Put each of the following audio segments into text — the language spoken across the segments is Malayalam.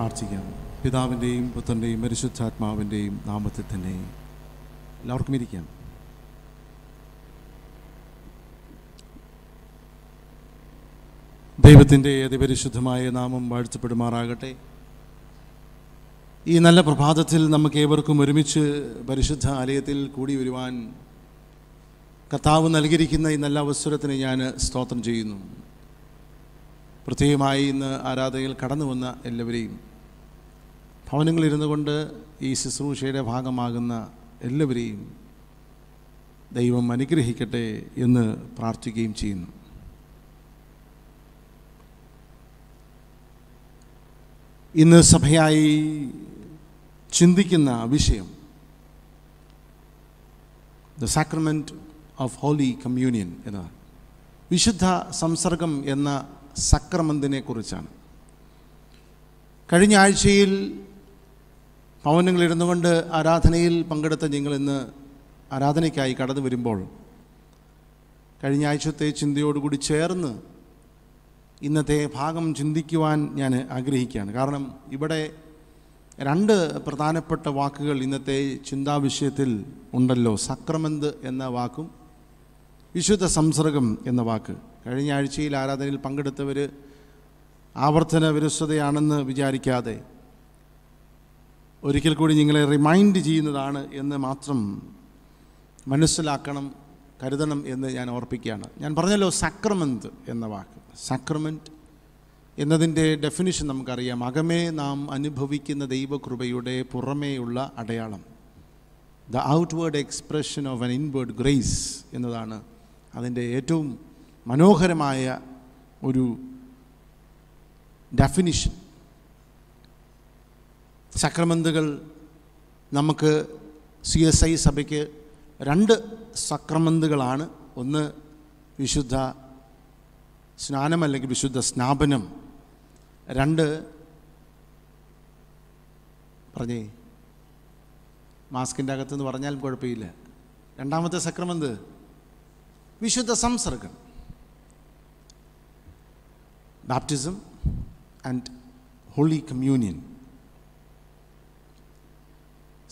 പ്രാർത്ഥിക്കാം പിതാവിൻ്റെയും പുത്രൻ്റെയും പരിശുദ്ധാത്മാവിൻ്റെയും നാമത്തിൽ തന്നെ എല്ലാവർക്കും ഇരിക്കാം ദൈവത്തിൻ്റെ അതിപരിശുദ്ധമായ നാമം വാഴ്ത്തപ്പെടുമാറാകട്ടെ ഈ നല്ല പ്രഭാതത്തിൽ നമുക്ക് ഏവർക്കും ഒരുമിച്ച് പരിശുദ്ധ ആലയത്തിൽ കൂടി വരുവാൻ കർത്താവ് നൽകിയിരിക്കുന്ന ഈ നല്ല അവസരത്തിന് ഞാൻ സ്തോത്രം ചെയ്യുന്നു പ്രത്യേകമായി ഇന്ന് ആരാധനയിൽ കടന്നു വന്ന എല്ലാവരെയും ഭവനങ്ങളിരുന്നു കൊണ്ട് ഈ ശുശ്രൂഷയുടെ ഭാഗമാകുന്ന എല്ലാവരെയും ദൈവം അനുഗ്രഹിക്കട്ടെ എന്ന് പ്രാർത്ഥിക്കുകയും ചെയ്യുന്നു ഇന്ന് സഭയായി ചിന്തിക്കുന്ന വിഷയം the sacrament of holy communion എന്നതാണ് വിശുദ്ധ സംസർഗം എന്ന സക്രമന്തിനെക്കുറിച്ചാണ് കഴിഞ്ഞ ആഴ്ചയിൽ മൗനങ്ങളിരുന്നു കൊണ്ട് ആരാധനയിൽ പങ്കെടുത്ത നിങ്ങൾ ഇന്ന് ആരാധനയ്ക്കായി കടന്നു വരുമ്പോൾ കഴിഞ്ഞ ആഴ്ചത്തെ ചിന്തയോടുകൂടി ചേർന്ന് ഇന്നത്തെ ഭാഗം ചിന്തിക്കുവാൻ ഞാൻ ആഗ്രഹിക്കുകയാണ് കാരണം ഇവിടെ രണ്ട് പ്രധാനപ്പെട്ട വാക്കുകൾ ഇന്നത്തെ ചിന്താവിഷയത്തിൽ ഉണ്ടല്ലോ സക്രമന്ത് എന്ന വാക്കും വിശുദ്ധ സംസർഗം എന്ന വാക്ക് കഴിഞ്ഞ ആഴ്ചയിൽ ആരാധനയിൽ പങ്കെടുത്തവർ ആവർത്തന വിരസ്വതയാണെന്ന് വിചാരിക്കാതെ ഒരിക്കൽ കൂടി നിങ്ങളെ റിമൈൻഡ് ചെയ്യുന്നതാണ് എന്ന് മാത്രം മനസ്സിലാക്കണം കരുതണം എന്ന് ഞാൻ ഓർപ്പിക്കുകയാണ് ഞാൻ പറഞ്ഞല്ലോ സക്രമന്ത് എന്ന വാക്ക് സക്രമെൻറ്റ് എന്നതിൻ്റെ ഡെഫിനിഷൻ നമുക്കറിയാം അകമേ നാം അനുഭവിക്കുന്ന ദൈവകൃപയുടെ പുറമേയുള്ള അടയാളം the outward expression of an inward grace എന്നതാണ് അതിൻ്റെ ഏറ്റവും മനോഹരമായ ഒരു ഡെഫിനിഷൻ സക്രമന്തുകൾ നമുക്ക് സി എസ് ഐ സഭയ്ക്ക് രണ്ട് സക്രമന്തുകളാണ് ഒന്ന് വിശുദ്ധ സ്നാനം അല്ലെങ്കിൽ വിശുദ്ധ സ്നാപനം രണ്ട് പറഞ്ഞേ മാസ്കിൻ്റെ അകത്തുനിന്ന് പറഞ്ഞാലും കുഴപ്പമില്ല രണ്ടാമത്തെ സക്രമന്ത് വിശുദ്ധ സംസർഗം ബാപ്റ്റിസം ആൻഡ് ഹോളി കമ്മ്യൂണിയൻ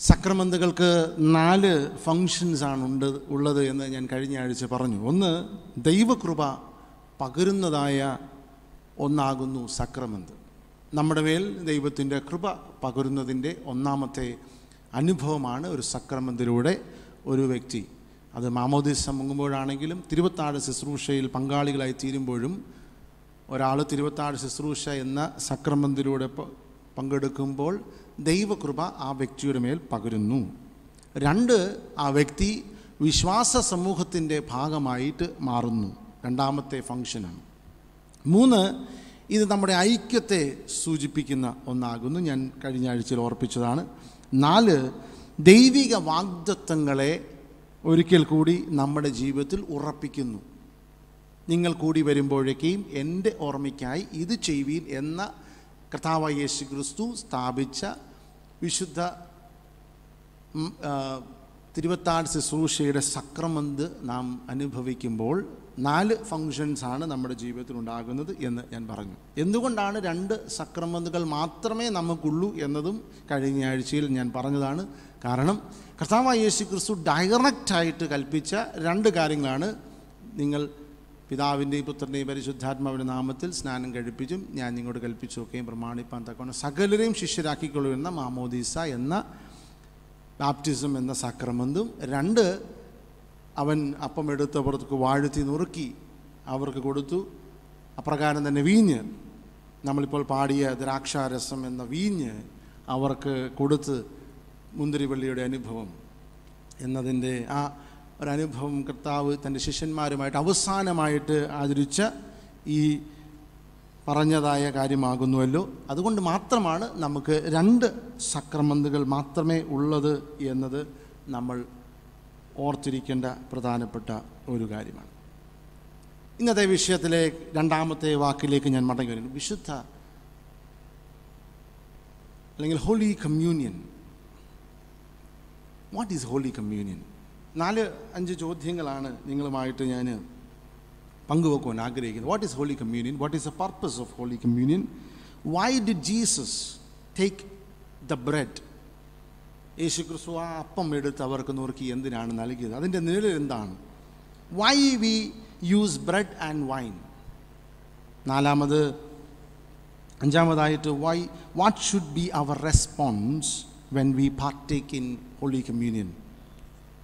സക്രമന്തുകൾക്ക് നാല് ഫങ്ഷൻസ് ആണ് ഉണ്ട് ഉള്ളത് എന്ന് ഞാൻ കഴിഞ്ഞ ആഴ്ച പറഞ്ഞു ഒന്ന് ദൈവകൃപ പകരുന്നതായ ഒന്നാകുന്നു സക്രമന്ത് നമ്മുടെ മേൽ ദൈവത്തിൻ്റെ കൃപ പകരുന്നതിൻ്റെ ഒന്നാമത്തെ അനുഭവമാണ് ഒരു സക്രമത്തിലൂടെ ഒരു വ്യക്തി അത് മാമോദീസ മുങ്ങുമ്പോഴാണെങ്കിലും തിരുവത്താഴ് ശുശ്രൂഷയിൽ പങ്കാളികളായി തീരുമ്പോഴും ഒരാൾ തിരുവത്താഴ് ശുശ്രൂഷ എന്ന സക്രമത്തിലൂടെ പങ്കെടുക്കുമ്പോൾ ദൈവകൃപ ആ വ്യക്തിയുടെ മേൽ പകരുന്നു രണ്ട് ആ വ്യക്തി വിശ്വാസ സമൂഹത്തിൻ്റെ ഭാഗമായിട്ട് മാറുന്നു രണ്ടാമത്തെ ഫങ്ഷനാണ് മൂന്ന് ഇത് നമ്മുടെ ഐക്യത്തെ സൂചിപ്പിക്കുന്ന ഒന്നാകുന്നു ഞാൻ കഴിഞ്ഞ ആഴ്ചയിൽ ഓർപ്പിച്ചതാണ് നാല് ദൈവിക വാഗ്ദത്വങ്ങളെ ഒരിക്കൽ കൂടി നമ്മുടെ ജീവിതത്തിൽ ഉറപ്പിക്കുന്നു നിങ്ങൾ കൂടി വരുമ്പോഴേക്കും എൻ്റെ ഓർമ്മയ്ക്കായി ഇത് ചെയ്യുവീൻ എന്ന കർത്താവായ യേശു ക്രിസ്തു സ്ഥാപിച്ച വിശുദ്ധ തിരുവത്താട് ശുശ്രൂഷയുടെ സക്രമന്ത് നാം അനുഭവിക്കുമ്പോൾ നാല് ഫങ്ഷൻസാണ് നമ്മുടെ ജീവിതത്തിൽ ഉണ്ടാകുന്നത് എന്ന് ഞാൻ പറഞ്ഞു എന്തുകൊണ്ടാണ് രണ്ട് സക്രമന്തുകൾ മാത്രമേ നമുക്കുള്ളൂ എന്നതും കഴിഞ്ഞ ആഴ്ചയിൽ ഞാൻ പറഞ്ഞതാണ് കാരണം കർത്താവായ യേശു ക്രിസ്തു ഡയറക്റ്റായിട്ട് കൽപ്പിച്ച രണ്ട് കാര്യങ്ങളാണ് നിങ്ങൾ പിതാവിൻ്റെയും പുത്രൻ്റെയും പരിശുദ്ധാത്മാവിൻ്റെ നാമത്തിൽ സ്നാനം കഴിപ്പിച്ചും ഞാൻ നിങ്ങളോട് കൽപ്പിച്ചൊക്കെയും പ്രമാണിപ്പാൻ തക്കവണ്ണം സകലരെയും ശിഷ്യരാക്കിക്കൊള്ളൂ എന്ന മാമോദീസ എന്ന ബാപ്റ്റിസം എന്ന സക്രമന്തും രണ്ട് അവൻ അപ്പം എടുത്ത് അവർക്ക് വാഴ്ത്തി നുറുക്കി അവർക്ക് കൊടുത്തു അപ്രകാരം തന്നെ വീഞ്ഞ് നമ്മളിപ്പോൾ പാടിയ ദ്രാക്ഷാരസം എന്ന വീഞ്ഞ് അവർക്ക് കൊടുത്ത് മുന്തിരിവള്ളിയുടെ അനുഭവം എന്നതിൻ്റെ ആ ഒരനുഭവം കർത്താവ് തൻ്റെ ശിഷ്യന്മാരുമായിട്ട് അവസാനമായിട്ട് ആചരിച്ച ഈ പറഞ്ഞതായ കാര്യമാകുന്നുവല്ലോ അതുകൊണ്ട് മാത്രമാണ് നമുക്ക് രണ്ട് സക്രമന്തുകൾ മാത്രമേ ഉള്ളത് എന്നത് നമ്മൾ ഓർത്തിരിക്കേണ്ട പ്രധാനപ്പെട്ട ഒരു കാര്യമാണ് ഇന്നത്തെ വിഷയത്തിലെ രണ്ടാമത്തെ വാക്കിലേക്ക് ഞാൻ മടങ്ങി വരുന്നു വിശുദ്ധ അല്ലെങ്കിൽ holy communion what is holy communion നാല് അഞ്ച് ചോദ്യങ്ങളാണ് നിങ്ങളുമായിട്ട് ഞാൻ പങ്കുവെക്കുവാൻ ആഗ്രഹിക്കുന്നത് what is holy communion what is the purpose of holy communion why did Jesus take the bread Yesu Kristu ആ അപ്പം എടുത്ത് അവർക്ക് നുറുക്കി എന്തിനാണ് നൽകിയത് അതിൻ്റെ നിഴൽ എന്താണ് why we use bread and wine നാലാമത് അഞ്ചാമതായിട്ട് why what should be our response when we partake in holy communion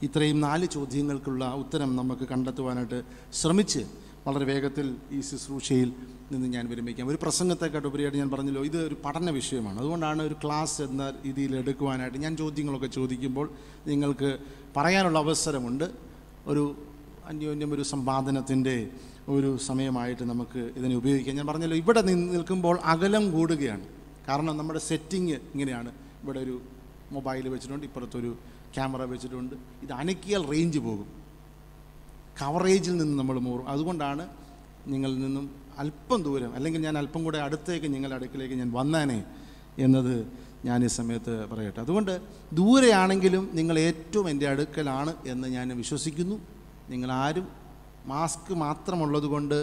ഇത്രയും നാല് ചോദ്യങ്ങൾക്കുള്ള ഉത്തരം നമുക്ക് കണ്ടെത്തുവാനായിട്ട് ശ്രമിച്ച് വളരെ വേഗത്തിൽ ഈ ശുശ്രൂഷയിൽ നിന്ന് ഞാൻ വിരമിക്കാം ഒരു പ്രസംഗത്തെക്കാട്ട് ഉപരിയായിട്ട് ഞാൻ പറഞ്ഞല്ലോ ഇത് ഒരു പഠന വിഷയമാണ് അതുകൊണ്ടാണ് ഒരു ക്ലാസ് എന്ന രീതിയിൽ എടുക്കുവാനായിട്ട് ഞാൻ ചോദ്യങ്ങളൊക്കെ ചോദിക്കുമ്പോൾ നിങ്ങൾക്ക് പറയാനുള്ള അവസരമുണ്ട് ഒരു അന്യോന്യം ഒരു സമ്പാദനത്തിൻ്റെ ഒരു സമയമായിട്ട് നമുക്ക് ഇതിനെ ഉപയോഗിക്കാം ഞാൻ പറഞ്ഞല്ലോ ഇവിടെ നിൽക്കുമ്പോൾ അകലം കൂടുകയാണ് കാരണം നമ്മുടെ സെറ്റിങ് ഇങ്ങനെയാണ് ഇവിടെ ഒരു മൊബൈൽ വെച്ചിട്ടുണ്ട് ഇപ്പുറത്തൊരു ക്യാമറ വെച്ചിട്ടുണ്ട് ഇത് അനക്കിയാൽ റേഞ്ച് പോകും കവറേജിൽ നിന്ന് നമ്മൾ മൂറും അതുകൊണ്ടാണ് നിങ്ങളിൽ നിന്നും അല്പം ദൂരം അല്ലെങ്കിൽ ഞാൻ അല്പം കൂടെ അടുത്തേക്ക് നിങ്ങളുടെ അടുക്കിലേക്ക് ഞാൻ വന്നാനേ എന്നത് ഞാൻ ഈ സമയത്ത് പറയട്ടെ അതുകൊണ്ട് ദൂരെയാണെങ്കിലും നിങ്ങൾ ഏറ്റവും എൻ്റെ അടുക്കലാണ് എന്ന് ഞാൻ വിശ്വസിക്കുന്നു നിങ്ങളാരും മാസ്ക് മാത്രമുള്ളത് കൊണ്ട്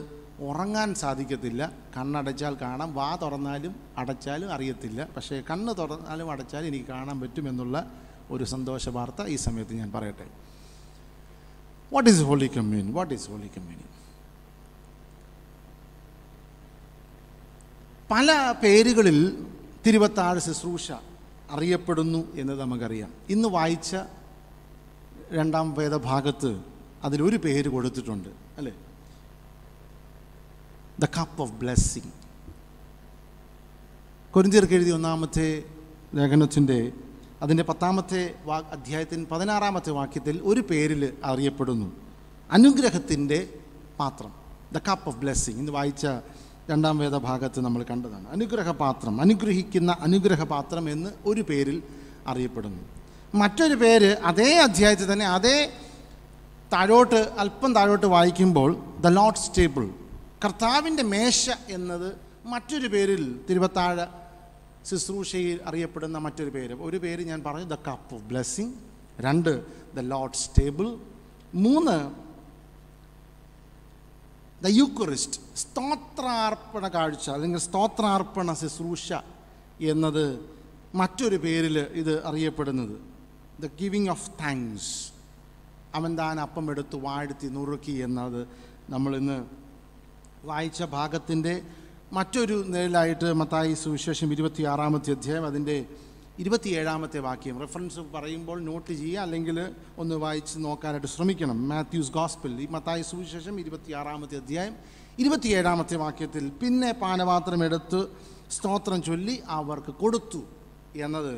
ഉറങ്ങാൻ സാധിക്കത്തില്ല കണ്ണടച്ചാൽ കാണാം വാ തുറന്നാലും അടച്ചാലും അറിയത്തില്ല പക്ഷേ കണ്ണ് തുറന്നാലും അടച്ചാലും എനിക്ക് കാണാൻ പറ്റുമെന്നുള്ള ഒരു സന്തോഷ വാർത്ത ഈ സമയത്ത് ഞാൻ പറയട്ടെ what is holy communion what is holy communion പല പേരുകളിൽ തിരുവത്താഴ് ശുശ്രൂഷ അറിയപ്പെടുന്നു എന്ന് നമുക്കറിയാം ഇന്ന് വായിച്ച രണ്ടാം വേദഭാഗത്ത് അതിലൊരു പേര് കൊടുത്തിട്ടുണ്ട് അല്ലേ ദ കപ്പ് ഓഫ് ബ്ലെസ്സിങ് കൊരിന്തിയർക്ക് എഴുതിയ ഒന്നാമത്തെ ലേഖനത്തിൻ്റെ അതിൻ്റെ പത്താമത്തെ വാ അധ്യായത്തിൻ പതിനാറാമത്തെ വാക്യത്തിൽ ഒരു പേരിൽ അറിയപ്പെടുന്നു അനുഗ്രഹത്തിൻ്റെ പാത്രം ദ കപ്പ് ഓഫ് ബ്ലെസ്സിങ് എന്ന് വായിച്ച രണ്ടാം വേദഭാഗത്ത് നമ്മൾ കണ്ടതാണ് അനുഗ്രഹപാത്രം അനുഗ്രഹിക്കുന്ന അനുഗ്രഹപാത്രം എന്ന് ഒരു പേരിൽ അറിയപ്പെടുന്നു മറ്റൊരു പേര് അതേ അധ്യായത്തിൽ തന്നെ അതേ താഴോട്ട് അല്പം താഴോട്ട് വായിക്കുമ്പോൾ ദ ലോഡ്സ് ടേബിൾ കർത്താവിൻ്റെ മേശ എന്നത് മറ്റൊരു പേരിൽ തിരുവത്താഴ ശുശ്രൂഷയിൽ അറിയപ്പെടുന്ന മറ്റൊരു പേര് ഒരു പേര് ഞാൻ പറഞ്ഞു ദ കപ്പ് ഓഫ് ബ്ലെസ്സിങ് രണ്ട് ദ ലോഡ്സ് ടേബിൾ മൂന്ന് ദ യൂക്കുറിസ്റ്റ് സ്തോത്രാർപ്പണ കാഴ്ച അല്ലെങ്കിൽ സ്തോത്രാർപ്പണ ശുശ്രൂഷ എന്നത് മറ്റൊരു പേരിൽ ഇത് അറിയപ്പെടുന്നത് ദ ഗിവിങ് ഓഫ് താങ്ക്സ് അവൻ താൻ അപ്പം എടുത്ത് വാഴ്ത്തി നുറുക്കി എന്നത് നമ്മൾ ഇന്ന് വായിച്ച ഭാഗത്തിൻ്റെ മറ്റൊരു നിലയിലായിട്ട് മത്തായി സുവിശേഷം ഇരുപത്തിയാറാമത്തെ അധ്യായം അതിൻ്റെ ഇരുപത്തിയേഴാമത്തെ വാക്യം റെഫറൻസ് പറയുമ്പോൾ നോട്ട് ചെയ്യുക അല്ലെങ്കിൽ ഒന്ന് വായിച്ച് നോക്കാനായിട്ട് ശ്രമിക്കണം മാത്യൂസ് ഗോസ്പിൽ ഈ മത്തായി സുവിശേഷം ഇരുപത്തിയാറാമത്തെ അധ്യായം ഇരുപത്തിയേഴാമത്തെ വാക്യത്തിൽ പിന്നെ പാനപാത്രം എടുത്ത് സ്തോത്രം ചൊല്ലി അവർക്ക് കൊടുത്തു എന്നത്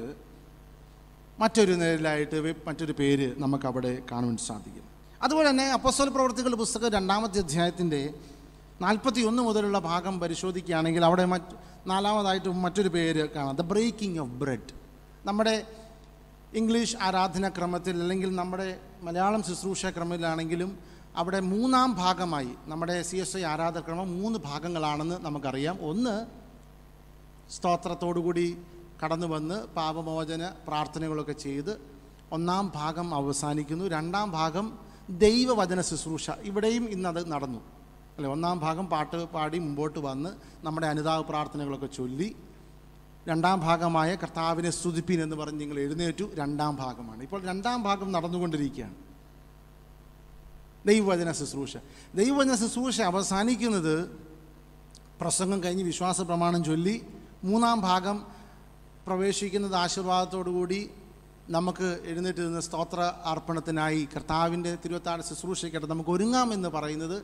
മറ്റൊരു നേരിലായിട്ട് മറ്റൊരു പേര് നമുക്കവിടെ കാണുവാൻ സാധിക്കും അതുപോലെ തന്നെ അപ്പസ്വൽ പ്രവർത്തികളുടെ പുസ്തകം രണ്ടാമത്തെ അധ്യായത്തിൻ്റെ നാൽപ്പത്തി ഒന്ന് മുതലുള്ള ഭാഗം പരിശോധിക്കുകയാണെങ്കിൽ അവിടെ മറ്റ് നാലാമതായിട്ട് മറ്റൊരു പേര് കാണാം ദ ബ്രേക്കിംഗ് ഓഫ് ബ്രെഡ് നമ്മുടെ ഇംഗ്ലീഷ് ആരാധനക്രമത്തിൽ അല്ലെങ്കിൽ നമ്മുടെ മലയാളം ശുശ്രൂഷ ക്രമത്തിലാണെങ്കിലും അവിടെ മൂന്നാം ഭാഗമായി നമ്മുടെ സി എസ് ഐ ആരാധക്രമം മൂന്ന് ഭാഗങ്ങളാണെന്ന് നമുക്കറിയാം ഒന്ന് സ്തോത്രത്തോടുകൂടി കടന്നു വന്ന് പാപമോചന പ്രാർത്ഥനകളൊക്കെ ചെയ്ത് ഒന്നാം ഭാഗം അവസാനിക്കുന്നു രണ്ടാം ഭാഗം ദൈവവചന ശുശ്രൂഷ ഇവിടെയും ഇന്നത് നടന്നു അല്ലെ ഒന്നാം ഭാഗം പാട്ട് പാടി മുമ്പോട്ട് വന്ന് നമ്മുടെ അനുതാപ പ്രാർത്ഥനകളൊക്കെ ചൊല്ലി രണ്ടാം ഭാഗമായ കർത്താവിനെ സ്തുതിപ്പിൻ എന്ന് പറഞ്ഞ് നിങ്ങൾ എഴുന്നേറ്റു രണ്ടാം ഭാഗമാണ് ഇപ്പോൾ രണ്ടാം ഭാഗം നടന്നുകൊണ്ടിരിക്കുകയാണ് ദൈവവചന ശുശ്രൂഷ ദൈവവചന ശുശ്രൂഷ അവസാനിക്കുന്നത് പ്രസംഗം കഴിഞ്ഞ് വിശ്വാസ പ്രമാണം ചൊല്ലി മൂന്നാം ഭാഗം പ്രവേശിക്കുന്നത് ആശീർവാദത്തോടുകൂടി നമുക്ക് എഴുന്നേറ്റ് നിന്ന് സ്തോത്ര അർപ്പണത്തിനായി കർത്താവിൻ്റെ തിരുവത്താട് ശുശ്രൂഷയ്ക്കായിട്ട് നമുക്ക് ഒരുങ്ങാമെന്ന് പറയുന്നത്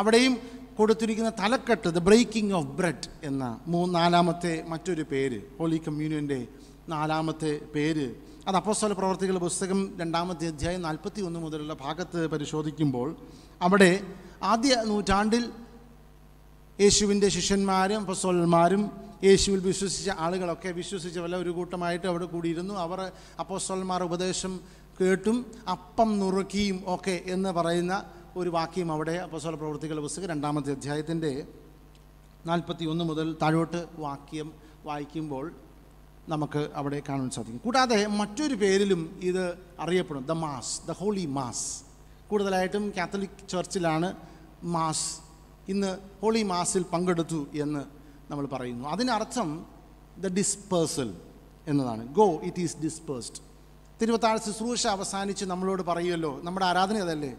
അവിടെയും കൊടുത്തിരിക്കുന്ന തലക്കെട്ട് ദ ബ്രേക്കിംഗ് ഓഫ് ബ്രെഡ് എന്ന മൂന്ന് നാലാമത്തെ മറ്റൊരു പേര് ഹോളി കമ്മ്യൂണിയൻ്റെ നാലാമത്തെ പേര് അത് അപ്പോസ്തല പ്രവർത്തികൾ പുസ്തകം രണ്ടാമത്തെ അധ്യായം നാൽപ്പത്തി ഒന്ന് മുതലുള്ള ഭാഗത്ത് പരിശോധിക്കുമ്പോൾ അവിടെ ആദ്യ നൂറ്റാണ്ടിൽ യേശുവിൻ്റെ ശിഷ്യന്മാരും അപ്പസ്തോലന്മാരും യേശുവിൽ വിശ്വസിച്ച ആളുകളൊക്കെ വിശ്വസിച്ചവല്ല ഒരു കൂട്ടമായിട്ട് അവിടെ കൂടിയിരുന്നു അവർ അപ്പോസ്തോലന്മാർ ഉപദേശം കേട്ടും അപ്പം നുറുക്കിയും ഒക്കെ എന്ന് പറയുന്ന ഒരു വാക്യം അവിടെ അപ്പസോല പ്രവൃത്തികളുടെ പുസ്തകം രണ്ടാമത്തെ അധ്യായത്തിൻ്റെ നാൽപ്പത്തി ഒന്ന് മുതൽ താഴോട്ട് വാക്യം വായിക്കുമ്പോൾ നമുക്ക് അവിടെ കാണാൻ സാധിക്കും കൂടാതെ മറ്റൊരു പേരിലും ഇത് അറിയപ്പെടും the mass the holy mass കൂടുതലായിട്ടും കാത്തലിക് ചർച്ചിലാണ് മാസ് ഇന്ന് ഹോളി മാസിൽ പങ്കെടുത്തു എന്ന് നമ്മൾ പറയുന്നു അതിനർത്ഥം ദ ഡിസ്പേഴ്സൽ എന്നതാണ് ഗോ ഇറ്റ് ഈസ് ഡിസ്പേഴ്സ്ഡ് തിരുവത്താഴ്ച ശുശ്രൂഷ അവസാനിച്ച് നമ്മളോട് പറയുമല്ലോ നമ്മുടെ ആരാധന അതല്ലേ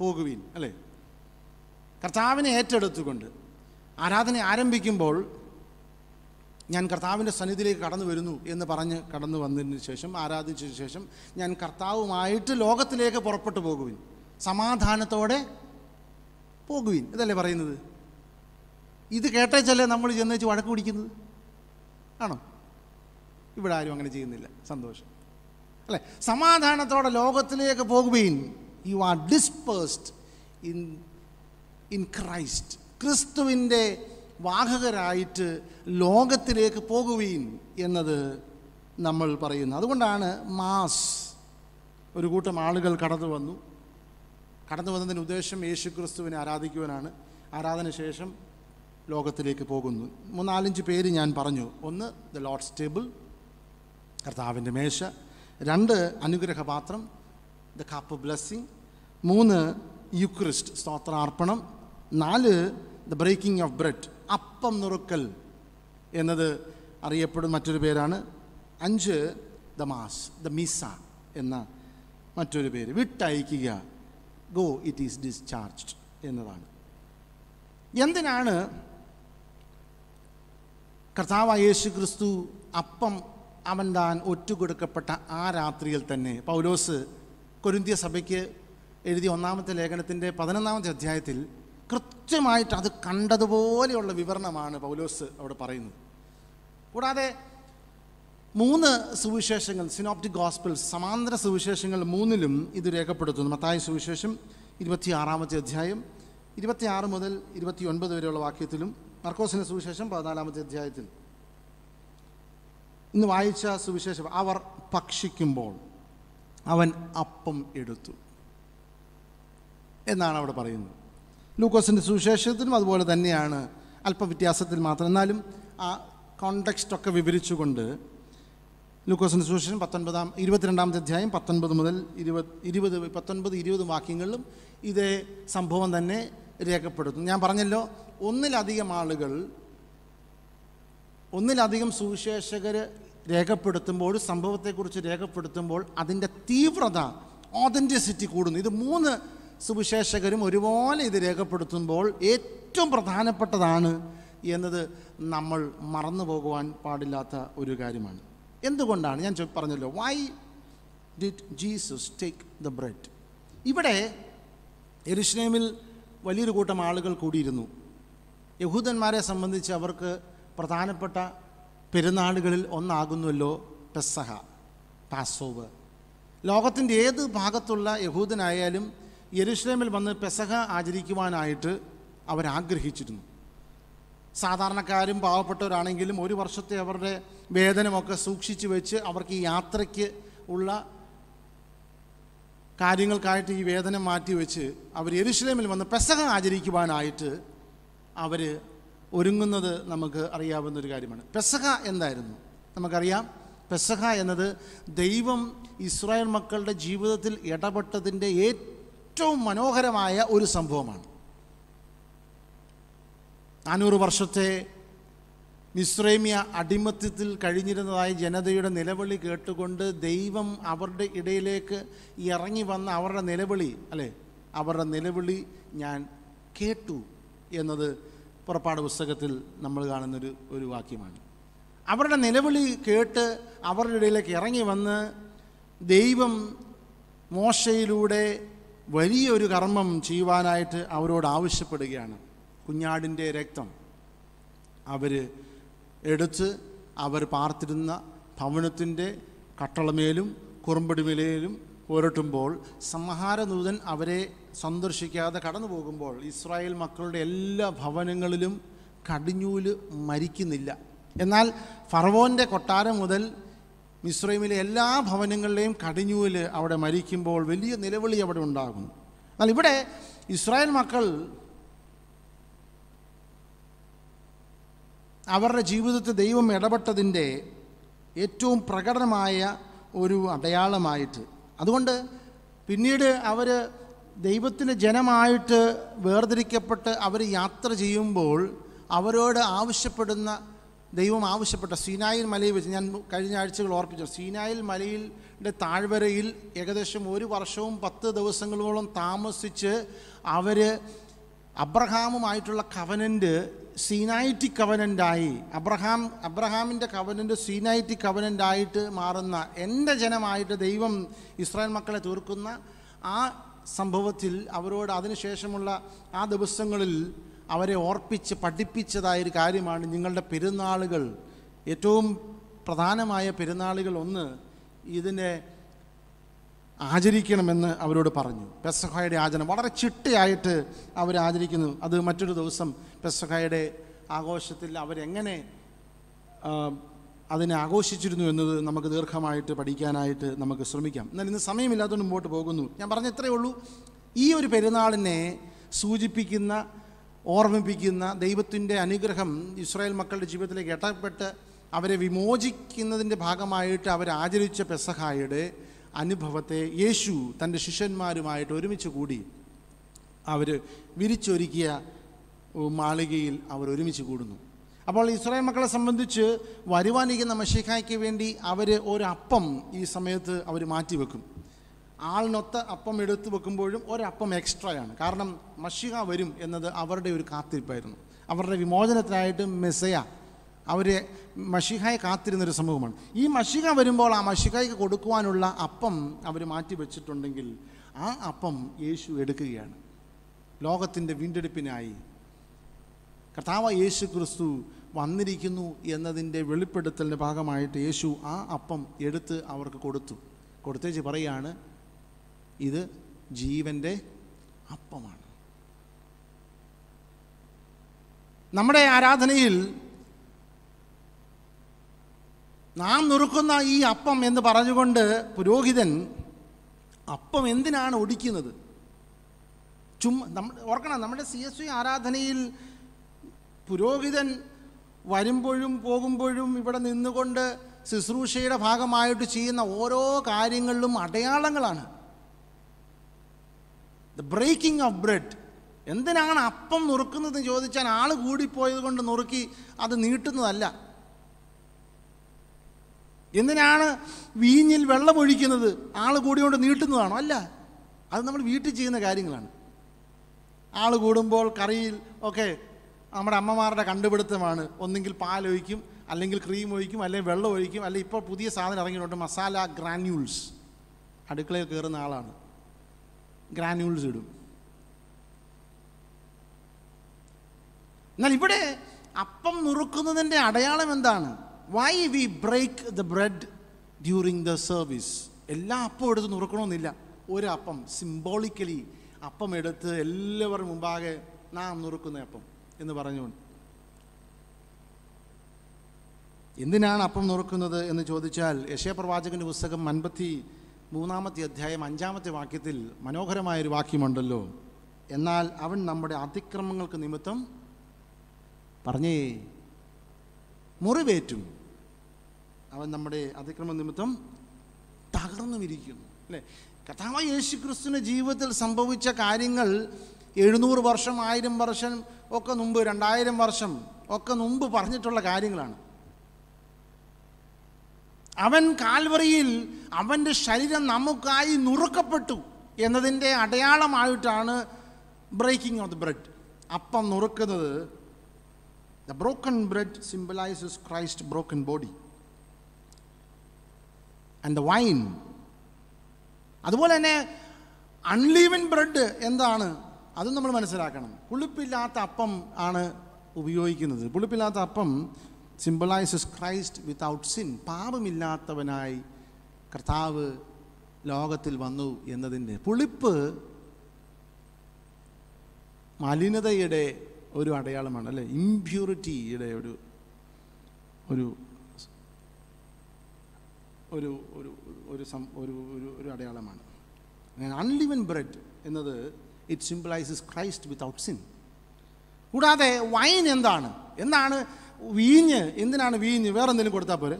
പോകുവിൻ അല്ലേ കർത്താവിനെ ഏറ്റെടുത്തുകൊണ്ട് ആരാധന ആരംഭിക്കുമ്പോൾ ഞാൻ കർത്താവിൻ്റെ സന്നിധിയിലേക്ക് കടന്നു വരുന്നു എന്ന് പറഞ്ഞ് കടന്നു വന്നതിന് ശേഷം ആരാധിച്ചതിന് ശേഷം ഞാൻ കർത്താവുമായിട്ട് ലോകത്തിലേക്ക് പുറപ്പെട്ടു പോകുവിൻ സമാധാനത്തോടെ പോകുവിൻ ഇതല്ലേ പറയുന്നത് ഇത് കേട്ടേച്ചല്ലേ നമ്മൾ ചെന്നേച്ച് വഴക്ക് പിടിക്കുന്നത് ആണോ ഇവിടെ ആരും അങ്ങനെ ചെയ്യുന്നില്ല സന്തോഷം അല്ലേ സമാധാനത്തോടെ ലോകത്തിലേക്ക് പോകുവീൻ you are dispersed in in Christ ക്രിസ്തുവിൻ്റെ വാഹകരായിട്ട് ലോകത്തിലേക്ക് പോകുകയും എന്നത് നമ്മൾ പറയുന്നു അതുകൊണ്ടാണ് മാസ് ഒരു കൂട്ടം ആളുകൾ കടന്നു വന്നു കടന്നു വന്നതിൻ്റെ ഉദ്ദേശം യേശു ക്രിസ്തുവിനെ ആരാധിക്കുവാനാണ് ആരാധന ശേഷം ലോകത്തിലേക്ക് പോകുന്നു മൂന്നാലഞ്ച് പേര് ഞാൻ പറഞ്ഞു ഒന്ന് ദ ലോഡ്സ് ടേബിൾ കർത്താവിൻ്റെ മേശ രണ്ട് അനുഗ്രഹപാത്രം ദ കപ്പ് ബ്ലെസ്സിങ് മൂന്ന് യുക്രിസ്റ്റ് സ്തോത്രാർപ്പണം നാല് ദ ബ്രേക്കിംഗ് ഓഫ് ബ്രെഡ് അപ്പം നുറുക്കൽ എന്നത് അറിയപ്പെടുന്ന മറ്റൊരു പേരാണ് അഞ്ച് ദ മാസ് ദ മിസ എന്ന മറ്റൊരു പേര് വിട്ടയക്കുക ഗോ ഇറ്റ് ഈസ് ഡിസ്ചാർജ്ഡ് എന്നതാണ് എന്തിനാണ് കർത്താവ് യേശു ക്രിസ്തു അപ്പം അവൻ താൻ ഒറ്റുകൊടുക്കപ്പെട്ട ആ രാത്രിയിൽ തന്നെ പൗലോസ് കൊരിന്തിയ സഭയ്ക്ക് എഴുതിയ ഒന്നാമത്തെ ലേഖനത്തിൻ്റെ പതിനൊന്നാമത്തെ അധ്യായത്തിൽ കൃത്യമായിട്ട് അത് കണ്ടതുപോലെയുള്ള വിവരണമാണ് പൗലോസ് അവിടെ പറയുന്നത് കൂടാതെ മൂന്ന് സുവിശേഷങ്ങൾ സിനോപ്റ്റിക് ഗോസ്പിൾ സമാന്തര സുവിശേഷങ്ങൾ മൂന്നിലും ഇത് രേഖപ്പെടുത്തുന്നു മത്തായ സുവിശേഷം ഇരുപത്തിയാറാമത്തെ അധ്യായം ഇരുപത്തിയാറ് മുതൽ ഒൻപത് വരെയുള്ള വാക്യത്തിലും മർക്കോസിൻ്റെ സുവിശേഷം പതിനാലാമത്തെ അധ്യായത്തിൽ ഇന്ന് വായിച്ച സുവിശേഷം അവർ ഭക്ഷിക്കുമ്പോൾ അവൻ അപ്പം എടുത്തു എന്നാണ് അവിടെ പറയുന്നത് ലൂക്കോസിൻ്റെ സുവിശേഷത്തിനും അതുപോലെ തന്നെയാണ് അല്പവ്യത്യാസത്തിൽ മാത്രം എന്നാലും ആ കോണ്ടക്സ്റ്റൊക്കെ വിവരിച്ചുകൊണ്ട് ലൂക്കോസിൻ്റെ സുവിശേഷം പത്തൊൻപതാം ഇരുപത്തിരണ്ടാമത്തെ അധ്യായം പത്തൊൻപത് മുതൽ ഇരുപത് ഇരുപത് പത്തൊൻപത് ഇരുപത് വാക്യങ്ങളിലും ഇതേ സംഭവം തന്നെ രേഖപ്പെടുത്തുന്നു ഞാൻ പറഞ്ഞല്ലോ ഒന്നിലധികം ആളുകൾ ഒന്നിലധികം സുവിശേഷകർ രേഖപ്പെടുത്തുമ്പോൾ സംഭവത്തെക്കുറിച്ച് രേഖപ്പെടുത്തുമ്പോൾ അതിൻ്റെ തീവ്രത ഓതൻറ്റിസിറ്റി കൂടുന്നു ഇത് മൂന്ന് സുവിശേഷകരും ഒരുപോലെ ഇത് രേഖപ്പെടുത്തുമ്പോൾ ഏറ്റവും പ്രധാനപ്പെട്ടതാണ് എന്നത് നമ്മൾ മറന്നു പോകുവാൻ പാടില്ലാത്ത ഒരു കാര്യമാണ് എന്തുകൊണ്ടാണ് ഞാൻ പറഞ്ഞല്ലോ why did Jesus take the bread ഇവിടെ എരുഷ്ലേമിൽ വലിയൊരു കൂട്ടം ആളുകൾ കൂടിയിരുന്നു യഹൂദന്മാരെ സംബന്ധിച്ച് അവർക്ക് പ്രധാനപ്പെട്ട പെരുന്നാളുകളിൽ ഒന്നാകുന്നുവല്ലോ പെസഹ പാസോവ് ലോകത്തിൻ്റെ ഏത് ഭാഗത്തുള്ള യഹൂദനായാലും യരുഷലേമിൽ വന്ന് പെസഹ ആചരിക്കുവാനായിട്ട് അവരാഗ്രഹിച്ചിരുന്നു സാധാരണക്കാരും പാവപ്പെട്ടവരാണെങ്കിലും ഒരു വർഷത്തെ അവരുടെ വേതനമൊക്കെ സൂക്ഷിച്ചു വെച്ച് അവർക്ക് ഈ യാത്രയ്ക്ക് ഉള്ള കാര്യങ്ങൾക്കായിട്ട് ഈ വേതനം മാറ്റി വെച്ച് അവർ യരുഷലേമിൽ വന്ന് പെസഹ ആചരിക്കുവാനായിട്ട് അവർ ഒരുങ്ങുന്നത് നമുക്ക് അറിയാവുന്ന ഒരു കാര്യമാണ് പെസഹ എന്തായിരുന്നു നമുക്കറിയാം പെസഹ എന്നത് ദൈവം ഇസ്രായേൽ മക്കളുടെ ജീവിതത്തിൽ ഇടപെട്ടതിൻ്റെ ഏറ്റവും ഏറ്റവും മനോഹരമായ ഒരു സംഭവമാണ് നാനൂറ് വർഷത്തെ മിശ്രൈമ്യ അടിമത്യത്തിൽ കഴിഞ്ഞിരുന്നതായി ജനതയുടെ നിലവിളി കേട്ടുകൊണ്ട് ദൈവം അവരുടെ ഇടയിലേക്ക് ഇറങ്ങി വന്ന അവരുടെ നിലവിളി അല്ലേ അവരുടെ നിലവിളി ഞാൻ കേട്ടു എന്നത് പുറപ്പാട് പുസ്തകത്തിൽ നമ്മൾ കാണുന്നൊരു ഒരു വാക്യമാണ് അവരുടെ നിലവിളി കേട്ട് അവരുടെ ഇടയിലേക്ക് ഇറങ്ങി വന്ന് ദൈവം മോശയിലൂടെ വലിയൊരു കർമ്മം ചെയ്യുവാനായിട്ട് അവരോട് ആവശ്യപ്പെടുകയാണ് കുഞ്ഞാടിൻ്റെ രക്തം അവർ എടുത്ത് അവർ പാർത്തിരുന്ന ഭവനത്തിൻ്റെ കട്ടളമേലും കുറുമ്പടിമേലും പോരട്ടുമ്പോൾ സംഹാരദൂതൻ അവരെ സന്ദർശിക്കാതെ കടന്നു പോകുമ്പോൾ ഇസ്രായേൽ മക്കളുടെ എല്ലാ ഭവനങ്ങളിലും കടിഞ്ഞൂല് മരിക്കുന്നില്ല എന്നാൽ ഫറവോൻ്റെ കൊട്ടാരം മുതൽ മിശ്രൈമിലെ എല്ലാ ഭവനങ്ങളിലെയും കടിഞ്ഞൂല് അവിടെ മരിക്കുമ്പോൾ വലിയ നിലവിളി അവിടെ ഉണ്ടാകും എന്നാൽ ഇവിടെ ഇസ്രായേൽ മക്കൾ അവരുടെ ജീവിതത്തിൽ ദൈവം ഇടപെട്ടതിൻ്റെ ഏറ്റവും പ്രകടനമായ ഒരു അടയാളമായിട്ട് അതുകൊണ്ട് പിന്നീട് അവർ ദൈവത്തിൻ്റെ ജനമായിട്ട് വേർതിരിക്കപ്പെട്ട് അവർ യാത്ര ചെയ്യുമ്പോൾ അവരോട് ആവശ്യപ്പെടുന്ന ദൈവം ആവശ്യപ്പെട്ട സീനായിൽ മലയിൽ വെച്ച് ഞാൻ കഴിഞ്ഞ ആഴ്ചകൾ ഓർപ്പിച്ചു സീനായിൽ മലയിലെ താഴ്വരയിൽ ഏകദേശം ഒരു വർഷവും പത്ത് ദിവസങ്ങളോളം താമസിച്ച് അവർ അബ്രഹാമുമായിട്ടുള്ള കവനൻ്റ് സീനായിറ്റി കവനൻ്റായി അബ്രഹാം അബ്രഹാമിൻ്റെ കവനൻ്റ് സീനായിറ്റി കവനൻ്റായിട്ട് മാറുന്ന എൻ്റെ ജനമായിട്ട് ദൈവം ഇസ്രായേൽ മക്കളെ തീർക്കുന്ന ആ സംഭവത്തിൽ അവരോട് അതിനുശേഷമുള്ള ആ ദിവസങ്ങളിൽ അവരെ ഓർപ്പിച്ച് പഠിപ്പിച്ചതായ ഒരു കാര്യമാണ് നിങ്ങളുടെ പെരുന്നാളുകൾ ഏറ്റവും പ്രധാനമായ പെരുന്നാളുകൾ ഒന്ന് ഇതിനെ ആചരിക്കണമെന്ന് അവരോട് പറഞ്ഞു പെസഹായുടെ ആചരണം വളരെ ചിട്ടയായിട്ട് അവർ ആചരിക്കുന്നു അത് മറ്റൊരു ദിവസം പെസഹായുടെ ആഘോഷത്തിൽ അവരെങ്ങനെ അതിനെ ആഘോഷിച്ചിരുന്നു എന്നത് നമുക്ക് ദീർഘമായിട്ട് പഠിക്കാനായിട്ട് നമുക്ക് ശ്രമിക്കാം എന്നാൽ ഇന്ന് സമയമില്ലാത്തതുകൊണ്ട് മുമ്പോട്ട് പോകുന്നു ഞാൻ പറഞ്ഞ ഇത്രയേ ഉള്ളൂ ഈ ഒരു പെരുന്നാളിനെ സൂചിപ്പിക്കുന്ന ഓർമ്മിപ്പിക്കുന്ന ദൈവത്തിൻ്റെ അനുഗ്രഹം ഇസ്രായേൽ മക്കളുടെ ജീവിതത്തിലേക്ക് ഇടപെട്ട് അവരെ വിമോചിക്കുന്നതിൻ്റെ ഭാഗമായിട്ട് അവരാചരിച്ച പെസഹായുടെ അനുഭവത്തെ യേശു തൻ്റെ ശിഷ്യന്മാരുമായിട്ട് ഒരുമിച്ച് കൂടി അവർ വിരിച്ചൊരുക്കിയ മാളികയിൽ അവർ ഒരുമിച്ച് കൂടുന്നു അപ്പോൾ ഇസ്രായേൽ മക്കളെ സംബന്ധിച്ച് വരുവാനിരിക്കുന്ന മഷീഖായ്ക്ക് വേണ്ടി അവർ ഒരു അപ്പം ഈ സമയത്ത് അവർ മാറ്റിവെക്കും ആളിനൊത്ത് അപ്പം എടുത്തു വെക്കുമ്പോഴും ഒരപ്പം എക്സ്ട്രയാണ് കാരണം മഷിക വരും എന്നത് അവരുടെ ഒരു കാത്തിരിപ്പായിരുന്നു അവരുടെ വിമോചനത്തിനായിട്ട് മെസ്സയ അവർ മഷിഹയെ കാത്തിരുന്നൊരു സമൂഹമാണ് ഈ മഷിക വരുമ്പോൾ ആ മഷിഹയ്ക്ക് കൊടുക്കുവാനുള്ള അപ്പം അവർ മാറ്റി വെച്ചിട്ടുണ്ടെങ്കിൽ ആ അപ്പം യേശു എടുക്കുകയാണ് ലോകത്തിൻ്റെ വീണ്ടെടുപ്പിനായി കർത്താവ് യേശു ക്രിസ്തു വന്നിരിക്കുന്നു എന്നതിൻ്റെ വെളിപ്പെടുത്തലിൻ്റെ ഭാഗമായിട്ട് യേശു ആ അപ്പം എടുത്ത് അവർക്ക് കൊടുത്തു കൊടുത്തേച്ച് പറയുകയാണ് ഇത് ജീവൻ്റെ അപ്പമാണ് നമ്മുടെ ആരാധനയിൽ നാം നുറുക്കുന്ന ഈ അപ്പം എന്ന് പറഞ്ഞുകൊണ്ട് പുരോഹിതൻ അപ്പം എന്തിനാണ് ഒടിക്കുന്നത് ചുമ്മാ നമ്മൾ ഓർക്കണം നമ്മുടെ സി എസ് വി ആരാധനയിൽ പുരോഹിതൻ വരുമ്പോഴും പോകുമ്പോഴും ഇവിടെ നിന്നുകൊണ്ട് ശുശ്രൂഷയുടെ ഭാഗമായിട്ട് ചെയ്യുന്ന ഓരോ കാര്യങ്ങളിലും അടയാളങ്ങളാണ് ദ ബ്രേക്കിംഗ് ഓഫ് ബ്രെഡ് എന്തിനാണ് അപ്പം നുറുക്കുന്നതെന്ന് ചോദിച്ചാൽ ആൾ കൂടിപ്പോയത് കൊണ്ട് നുറുക്കി അത് നീട്ടുന്നതല്ല എന്തിനാണ് വീഞ്ഞിൽ വെള്ളമൊഴിക്കുന്നത് ആൾ കൂടിയോണ്ട് നീട്ടുന്നതാണോ അല്ല അത് നമ്മൾ വീട്ടിൽ ചെയ്യുന്ന കാര്യങ്ങളാണ് ആൾ കൂടുമ്പോൾ കറിയിൽ ഒക്കെ നമ്മുടെ അമ്മമാരുടെ കണ്ടുപിടുത്തമാണ് ഒന്നെങ്കിൽ പാലൊഴിക്കും അല്ലെങ്കിൽ ക്രീം ഒഴിക്കും അല്ലെങ്കിൽ വെള്ളം ഒഴിക്കും അല്ലെങ്കിൽ ഇപ്പോൾ പുതിയ സാധനം ഇറങ്ങിയിട്ടുണ്ട് മസാല ഗ്രാന്യൂൾസ് അടുക്കളയിൽ കയറുന്ന ആളാണ് ഗ്രാനുൾസ് ഇടും എന്നാൽ ഇവിടെ അപ്പം നുറുക്കുന്നതിൻ്റെ അടയാളം എന്താണ് why we break the bread during the service എല്ലാ അപ്പം എടുത്ത് നുറുക്കണമെന്നില്ല ഒരു അപ്പം സിംബോളിക്കലി അപ്പം എടുത്ത് എല്ലാവരും മുമ്പാകെ നാം നുറുക്കുന്ന അപ്പം എന്ന് പറഞ്ഞുകൊണ്ട് എന്തിനാണ് അപ്പം നുറുക്കുന്നത് എന്ന് ചോദിച്ചാൽ യശയപ്രവാചകൻ്റെ പുസ്തകം അൻപത്തി മൂന്നാമത്തെ അധ്യായം അഞ്ചാമത്തെ വാക്യത്തിൽ മനോഹരമായൊരു വാക്യമുണ്ടല്ലോ എന്നാൽ അവൻ നമ്മുടെ അതിക്രമങ്ങൾക്ക് നിമിത്തം പറഞ്ഞേ മുറിവേറ്റും അവൻ നമ്മുടെ അതിക്രമ നിമിത്തം തകർന്നുമിരിക്കുന്നു അല്ലേ കഥാവായ യേശു ക്രിസ്തുവിൻ്റെ ജീവിതത്തിൽ സംഭവിച്ച കാര്യങ്ങൾ എഴുന്നൂറ് വർഷം ആയിരം വർഷം ഒക്കെ മുമ്പ് രണ്ടായിരം വർഷം ഒക്കെ മുമ്പ് പറഞ്ഞിട്ടുള്ള കാര്യങ്ങളാണ് അവൻ കാൽവറിയിൽ അവൻ്റെ ശരീരം നമുക്കായി നുറുക്കപ്പെട്ടു എന്നതിൻ്റെ അടയാളമായിട്ടാണ് ബ്രേക്കിംഗ് ഓഫ് ദ ബ്രെഡ് അപ്പം നുറുക്കുന്നത് the broken bread symbolizes Christ broken body and the wine അതുപോലെ തന്നെ അൺലീവൻ ബ്രെഡ് എന്താണ് അതും നമ്മൾ മനസ്സിലാക്കണം പുളിപ്പില്ലാത്ത അപ്പം ആണ് ഉപയോഗിക്കുന്നത് പുളിപ്പില്ലാത്ത അപ്പം സിമ്പിളൈസസ് ക്രൈസ്റ്റ് വിത്തൗട്ട് സിൻ പാപമില്ലാത്തവനായി കർത്താവ് ലോകത്തിൽ വന്നു എന്നതിൻ്റെ പുളിപ്പ് മലിനതയുടെ ഒരു അടയാളമാണ് അല്ലേ ഇംപ്യൂരിറ്റിയുടെ ഒരു ഒരു ഒരു ഒരു സം ഒരു ഒരു ഒരു അടയാളമാണ് അൺലിവൻ ബ്രെഡ് എന്നത് it symbolizes Christ without sin കൂടാതെ വൈൻ എന്താണ് എന്താണ് വീഞ്ഞ് എന്തിനാണ് വീഞ്ഞ് വേറെ എന്തെങ്കിലും കൊടുത്താൽ പോരെ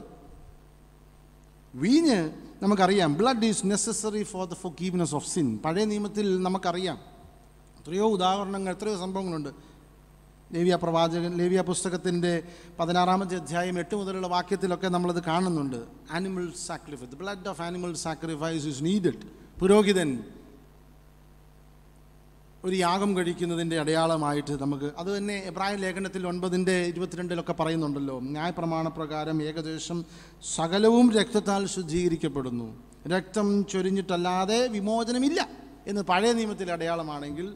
വീഞ്ഞ് നമുക്കറിയാം blood is necessary for the forgiveness of sin പഴയ നിയമത്തിൽ നമുക്കറിയാം എത്രയോ ഉദാഹരണങ്ങൾ എത്രയോ സംഭവങ്ങളുണ്ട് ലേവിയ പ്രവാചകൻ ലേവിയ പുസ്തകത്തിൻ്റെ പതിനാറാമത്തെ അധ്യായം എട്ട് മുതലുള്ള വാക്യത്തിലൊക്കെ നമ്മളത് കാണുന്നുണ്ട് animal sacrifice blood of animal sacrifice is needed പുരോഹിതൻ ഒരു യാഗം കഴിക്കുന്നതിൻ്റെ അടയാളമായിട്ട് നമുക്ക് അത് തന്നെ പ്രായ ലേഖനത്തിൽ ഒൻപതിൻ്റെ ഇരുപത്തിരണ്ടിലൊക്കെ പറയുന്നുണ്ടല്ലോ പ്രകാരം ഏകദേശം സകലവും രക്തത്താൽ ശുദ്ധീകരിക്കപ്പെടുന്നു രക്തം ചൊരിഞ്ഞിട്ടല്ലാതെ വിമോചനമില്ല എന്ന് പഴയ നിയമത്തിലെ അടയാളമാണെങ്കിൽ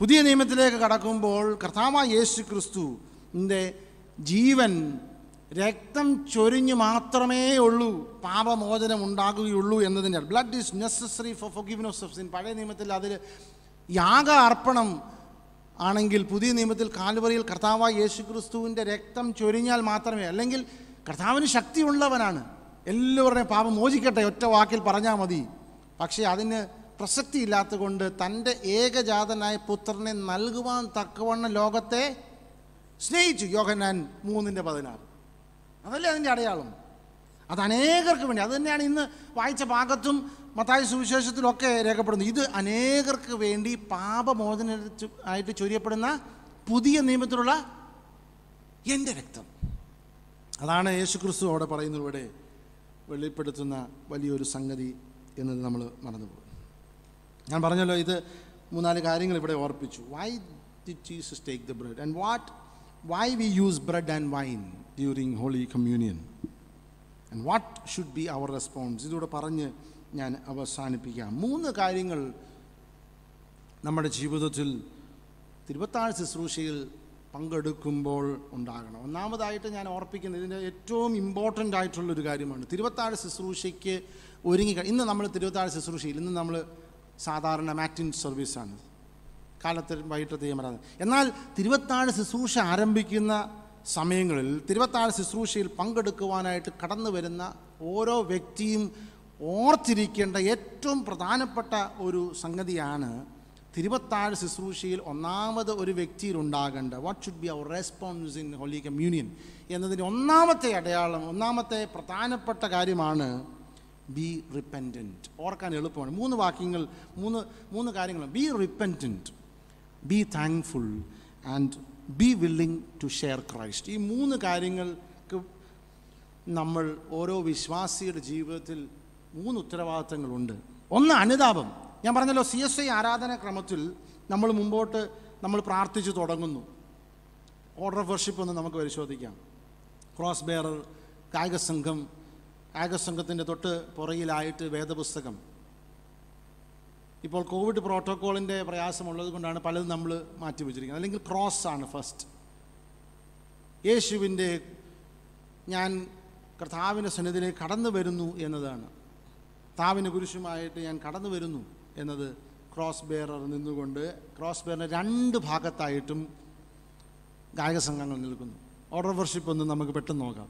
പുതിയ നിയമത്തിലേക്ക് കടക്കുമ്പോൾ കർത്താവ യേശു ക്രിസ്തുവിൻ്റെ ജീവൻ രക്തം ചൊരിഞ്ഞ് മാത്രമേ ഉള്ളൂ പാപമോചനം ഉണ്ടാകുകയുള്ളൂ എന്നതിനാൽ blood is necessary for forgiveness of sin പഴയ നിയമത്തിൽ അതിൽ യാഗ അർപ്പണം ആണെങ്കിൽ പുതിയ നിയമത്തിൽ കാലുവറിയിൽ കർത്താവ് ക്രിസ്തുവിൻ്റെ രക്തം ചൊരിഞ്ഞാൽ മാത്രമേ അല്ലെങ്കിൽ കർത്താവിന് ശക്തിയുള്ളവനാണ് എല്ലാവരുടെയും പാപം മോചിക്കട്ടെ ഒറ്റ വാക്കിൽ പറഞ്ഞാൽ മതി പക്ഷേ അതിന് പ്രസക്തി ഇല്ലാത്തതുകൊണ്ട് തൻ്റെ ഏകജാതനായ പുത്രനെ നൽകുവാൻ തക്കവണ്ണം ലോകത്തെ സ്നേഹിച്ചു യോഗനാൻ മൂന്നിൻ്റെ പതിനാറ് അതല്ലേ അതിൻ്റെ അടയാളം അത് അനേകർക്ക് വേണ്ടി അത് തന്നെയാണ് ഇന്ന് വായിച്ച ഭാഗത്തും മത്തായ സുവിശേഷത്തിലൊക്കെ രേഖപ്പെടുന്നത് ഇത് അനേകർക്ക് വേണ്ടി പാപമോചന ആയിട്ട് ചൊരിയപ്പെടുന്ന പുതിയ നിയമത്തിലുള്ള എൻ്റെ രക്തം അതാണ് യേശു ക്രിസ്തു അവിടെ പറയുന്നതിലൂടെ വെളിപ്പെടുത്തുന്ന വലിയൊരു സംഗതി എന്നത് നമ്മൾ മറന്നുപോകും ഞാൻ പറഞ്ഞല്ലോ ഇത് മൂന്നാല് കാര്യങ്ങൾ ഇവിടെ ഓർപ്പിച്ചു why did Jesus take the bread? And what, why we use bread and wine during holy communion and what should be our response ഇതോടെ പറഞ്ഞ് ഞാൻ അവസാനിപ്പിക്കാം മൂന്ന് കാര്യങ്ങൾ നമ്മുടെ ജീവിതത്തിൽ തിരുവത്താഴ് ശുശ്രൂഷയിൽ പങ്കെടുക്കുമ്പോൾ ഉണ്ടാകണം ഒന്നാമതായിട്ട് ഞാൻ ഓർപ്പിക്കുന്നത് ഇതിൻ്റെ ഏറ്റവും ഇമ്പോർട്ടൻ്റ് ആയിട്ടുള്ളൊരു കാര്യമാണ് തിരുവത്താഴ് ശുശ്രൂഷയ്ക്ക് ഒരുങ്ങി ഇന്ന് നമ്മൾ തിരുവത്താഴ് ശുശ്രൂഷയിൽ ഇന്ന് നമ്മൾ സാധാരണ മാറ്റിൻ സർവീസാണ് കാലത്ത് വൈകിട്ടത്തെ മരാതെ എന്നാൽ തിരുവത്താഴ് ശുശ്രൂഷ ആരംഭിക്കുന്ന സമയങ്ങളിൽ തിരുവത്താഴ് ശുശ്രൂഷയിൽ പങ്കെടുക്കുവാനായിട്ട് കടന്നു വരുന്ന ഓരോ വ്യക്തിയും ഓർത്തിരിക്കേണ്ട ഏറ്റവും പ്രധാനപ്പെട്ട ഒരു സംഗതിയാണ് തിരുവത്താഴ് ശുശ്രൂഷയിൽ ഒന്നാമത് ഒരു വ്യക്തിയിൽ ഉണ്ടാകേണ്ട what should be our response in holy communion എന്നതിൻ്റെ ഒന്നാമത്തെ അടയാളം ഒന്നാമത്തെ പ്രധാനപ്പെട്ട കാര്യമാണ് ബി റിപ്പൻറ്റൻറ്റ് ഓർക്കാൻ എളുപ്പമാണ് മൂന്ന് വാക്യങ്ങൾ മൂന്ന് മൂന്ന് കാര്യങ്ങൾ be repentant be thankful and be willing to share Christ ഈ മൂന്ന് കാര്യങ്ങൾക്ക് നമ്മൾ ഓരോ വിശ്വാസിയുടെ ജീവിതത്തിൽ മൂന്ന് ഉത്തരവാദിത്തങ്ങളുണ്ട് ഒന്ന് അനുതാപം ഞാൻ പറഞ്ഞല്ലോ സി എസ് ഐ ക്രമത്തിൽ നമ്മൾ മുമ്പോട്ട് നമ്മൾ പ്രാർത്ഥിച്ചു തുടങ്ങുന്നു ഓർഡർ ഓഫ് വർഷിപ്പ് ഒന്ന് നമുക്ക് പരിശോധിക്കാം ക്രോസ് ബെയറർ കായിക സംഘം കായിക സംഘത്തിൻ്റെ തൊട്ട് പുറയിലായിട്ട് വേദപുസ്തകം ഇപ്പോൾ കോവിഡ് പ്രോട്ടോക്കോളിൻ്റെ പ്രയാസമുള്ളത് കൊണ്ടാണ് പലതും നമ്മൾ മാറ്റി വെച്ചിരിക്കുന്നത് അല്ലെങ്കിൽ ക്രോസ് ആണ് ഫസ്റ്റ് യേശുവിൻ്റെ ഞാൻ കർത്താവിൻ്റെ സന്നിധിയിലേക്ക് കടന്നു വരുന്നു എന്നതാണ് താവിന് കുരിശുമായിട്ട് ഞാൻ കടന്നു വരുന്നു എന്നത് ക്രോസ് ബെയറർ നിന്നുകൊണ്ട് ക്രോസ് ബെയറിന് രണ്ട് ഭാഗത്തായിട്ടും ഗായക സംഘങ്ങൾ നിൽക്കുന്നു ഓർഡർ വർഷിപ്പ് ഒന്ന് നമുക്ക് പെട്ടെന്ന് നോക്കാം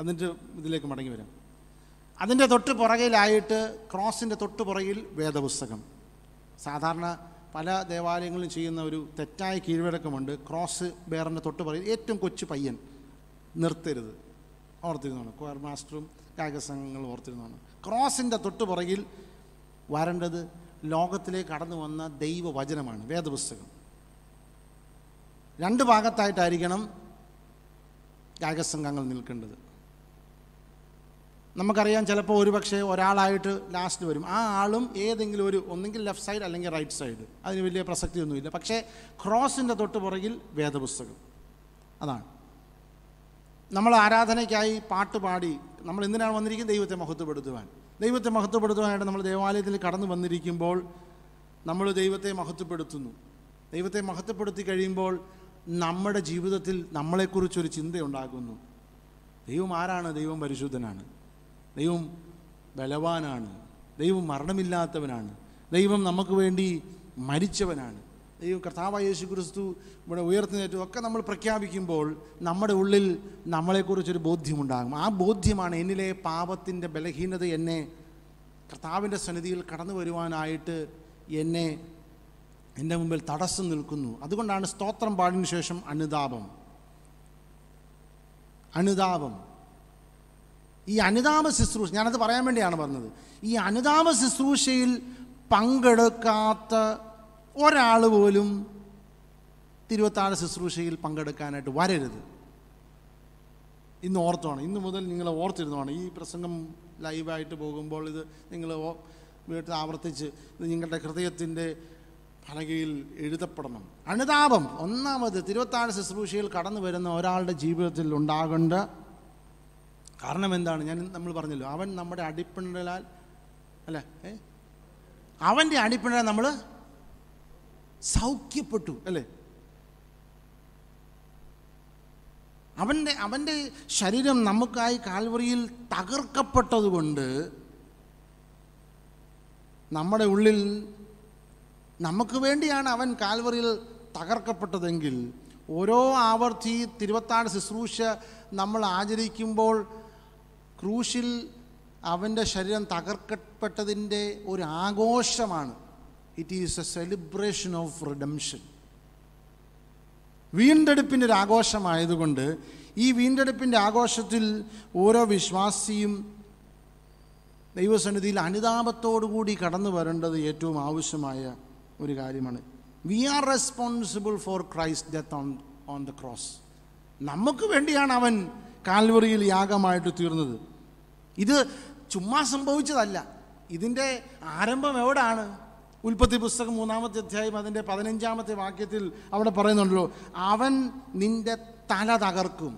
അതിൻ്റെ ഇതിലേക്ക് മടങ്ങി വരാം അതിൻ്റെ തൊട്ട് പുറകിലായിട്ട് ക്രോസിൻ്റെ തൊട്ട് പുറകിൽ വേദപുസ്തകം സാധാരണ പല ദേവാലയങ്ങളിലും ചെയ്യുന്ന ഒരു തെറ്റായ കീഴ്വഴക്കമുണ്ട് ക്രോസ് ബെയറിൻ്റെ തൊട്ട് പറയും ഏറ്റവും കൊച്ചു പയ്യൻ നിർത്തരുത് ഓർത്തിരുന്നതാണ് ക്വയർ മാസ്റ്ററും കായികസംഘങ്ങളും ഓർത്തിരുന്നതാണ് ക്രോസിൻ്റെ തൊട്ട് പുറകിൽ വരേണ്ടത് ലോകത്തിലേക്ക് കടന്നു വന്ന ദൈവവചനമാണ് വേദപുസ്തകം രണ്ട് ഭാഗത്തായിട്ടായിരിക്കണം കായികസംഘങ്ങൾ നിൽക്കേണ്ടത് നമുക്കറിയാം ചിലപ്പോൾ ഒരു പക്ഷേ ഒരാളായിട്ട് ലാസ്റ്റ് വരും ആ ആളും ഏതെങ്കിലും ഒരു ഒന്നെങ്കിൽ ലെഫ്റ്റ് സൈഡ് അല്ലെങ്കിൽ റൈറ്റ് സൈഡ് അതിന് വലിയ പ്രസക്തിയൊന്നുമില്ല പക്ഷേ ക്രോസിൻ്റെ തൊട്ട് പുറകിൽ വേദപുസ്തകം അതാണ് നമ്മൾ ആരാധനയ്ക്കായി പാട്ട് പാടി നമ്മൾ എന്തിനാണ് വന്നിരിക്കുന്നത് ദൈവത്തെ മഹത്വപ്പെടുത്തുവാൻ ദൈവത്തെ മഹത്വപ്പെടുത്തുവാനായിട്ട് നമ്മൾ ദേവാലയത്തിൽ കടന്നു വന്നിരിക്കുമ്പോൾ നമ്മൾ ദൈവത്തെ മഹത്വപ്പെടുത്തുന്നു ദൈവത്തെ മഹത്വപ്പെടുത്തി കഴിയുമ്പോൾ നമ്മുടെ ജീവിതത്തിൽ നമ്മളെക്കുറിച്ചൊരു ചിന്തയുണ്ടാകുന്നു ദൈവം ആരാണ് ദൈവം പരിശുദ്ധനാണ് ദൈവം ബലവാനാണ് ദൈവം മരണമില്ലാത്തവനാണ് ദൈവം നമുക്ക് വേണ്ടി മരിച്ചവനാണ് ദൈവം കർത്താവായ യേശു ക്രിസ്തു ഇവിടെ ഉയർത്തുന്നേറ്റവും ഒക്കെ നമ്മൾ പ്രഖ്യാപിക്കുമ്പോൾ നമ്മുടെ ഉള്ളിൽ നമ്മളെക്കുറിച്ചൊരു ബോധ്യമുണ്ടാകും ആ ബോധ്യമാണ് എന്നിലെ പാപത്തിൻ്റെ ബലഹീനത എന്നെ കർത്താവിൻ്റെ സന്നിധിയിൽ കടന്നു വരുവാനായിട്ട് എന്നെ എൻ്റെ മുമ്പിൽ തടസ്സം നിൽക്കുന്നു അതുകൊണ്ടാണ് സ്തോത്രം പാടിന് ശേഷം അനുതാപം അനുതാപം ഈ അനുതാമ ശുശ്രൂഷ ഞാനത് പറയാൻ വേണ്ടിയാണ് പറഞ്ഞത് ഈ അനുതാമ ശുശ്രൂഷയിൽ പങ്കെടുക്കാത്ത ഒരാൾ പോലും തിരുവത്താഴ ശുശ്രൂഷയിൽ പങ്കെടുക്കാനായിട്ട് വരരുത് ഇന്ന് ഓർത്തോണം ഇന്ന് മുതൽ നിങ്ങൾ ഓർത്തിരുന്നതാണ് ഈ പ്രസംഗം ലൈവായിട്ട് പോകുമ്പോൾ ഇത് നിങ്ങൾ വീട്ടിൽ ആവർത്തിച്ച് ഇത് നിങ്ങളുടെ ഹൃദയത്തിൻ്റെ ഫലകയിൽ എഴുതപ്പെടണം അനുതാപം ഒന്നാമത് തിരുവത്താഴ ശുശ്രൂഷയിൽ കടന്നു വരുന്ന ഒരാളുടെ ജീവിതത്തിൽ ഉണ്ടാകേണ്ട കാരണം എന്താണ് ഞാൻ നമ്മൾ പറഞ്ഞല്ലോ അവൻ നമ്മുടെ അടിപ്പിണലാൽ അല്ല ഏ അവൻ്റെ അടിപ്പിണലാൽ നമ്മൾ സൗഖ്യപ്പെട്ടു അല്ലേ അവൻ്റെ അവൻ്റെ ശരീരം നമുക്കായി കാൽവറിയിൽ തകർക്കപ്പെട്ടതുകൊണ്ട് നമ്മുടെ ഉള്ളിൽ നമുക്ക് വേണ്ടിയാണ് അവൻ കാൽവറിയിൽ തകർക്കപ്പെട്ടതെങ്കിൽ ഓരോ ആവർത്തി തിരുവത്താട് ശുശ്രൂഷ നമ്മൾ ആചരിക്കുമ്പോൾ ക്രൂശിൽ അവൻ്റെ ശരീരം തകർക്കപ്പെട്ടതിൻ്റെ ഒരു ആഘോഷമാണ് it is a celebration of redemption വീണ്ടെടുപ്പിൻ്റെ ഒരു ആഘോഷമായതുകൊണ്ട് ഈ വീണ്ടെടുപ്പിൻ്റെ ആഘോഷത്തിൽ ഓരോ വിശ്വാസിയും ദൈവസന്നിധിയിൽ അനുതാപത്തോടുകൂടി കടന്നു വരേണ്ടത് ഏറ്റവും ആവശ്യമായ ഒരു കാര്യമാണ് we are responsible for Christ death on on the cross നമുക്ക് വേണ്ടിയാണ് അവൻ കാൽവറിയിൽ യാഗമായിട്ട് തീർന്നത് ഇത് ചുമ്മാ സംഭവിച്ചതല്ല ഇതിൻ്റെ ആരംഭം എവിടാണ് ഉൽപ്പത്തി പുസ്തകം മൂന്നാമത്തെ അധ്യായം അതിൻ്റെ പതിനഞ്ചാമത്തെ വാക്യത്തിൽ അവിടെ പറയുന്നുണ്ടല്ലോ അവൻ നിന്റെ തല തകർക്കും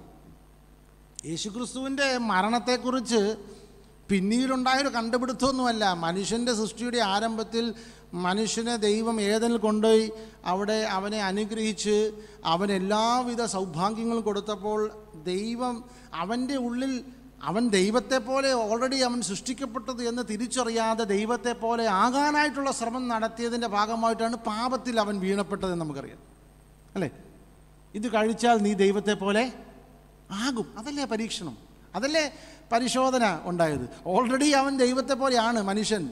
യേശുക്രിസ്തുവിൻ്റെ മരണത്തെക്കുറിച്ച് പിന്നീടുണ്ടായൊരു കണ്ടുപിടുത്തമൊന്നുമല്ല മനുഷ്യൻ്റെ സൃഷ്ടിയുടെ ആരംഭത്തിൽ മനുഷ്യനെ ദൈവം ഏതനിൽ കൊണ്ടുപോയി അവിടെ അവനെ അനുഗ്രഹിച്ച് അവനെല്ലാവിധ എല്ലാവിധ സൗഭാഗ്യങ്ങളും കൊടുത്തപ്പോൾ ദൈവം അവൻ്റെ ഉള്ളിൽ അവൻ ദൈവത്തെ പോലെ ഓൾറെഡി അവൻ സൃഷ്ടിക്കപ്പെട്ടത് എന്ന് തിരിച്ചറിയാതെ ദൈവത്തെ പോലെ ആകാനായിട്ടുള്ള ശ്രമം നടത്തിയതിൻ്റെ ഭാഗമായിട്ടാണ് പാപത്തിൽ അവൻ വീണപ്പെട്ടതെന്ന് നമുക്കറിയാം അല്ലേ ഇത് കഴിച്ചാൽ നീ ദൈവത്തെ പോലെ ആകും അതല്ലേ പരീക്ഷണം അതല്ലേ പരിശോധന ഉണ്ടായത് ഓൾറെഡി അവൻ ദൈവത്തെ പോലെയാണ് മനുഷ്യൻ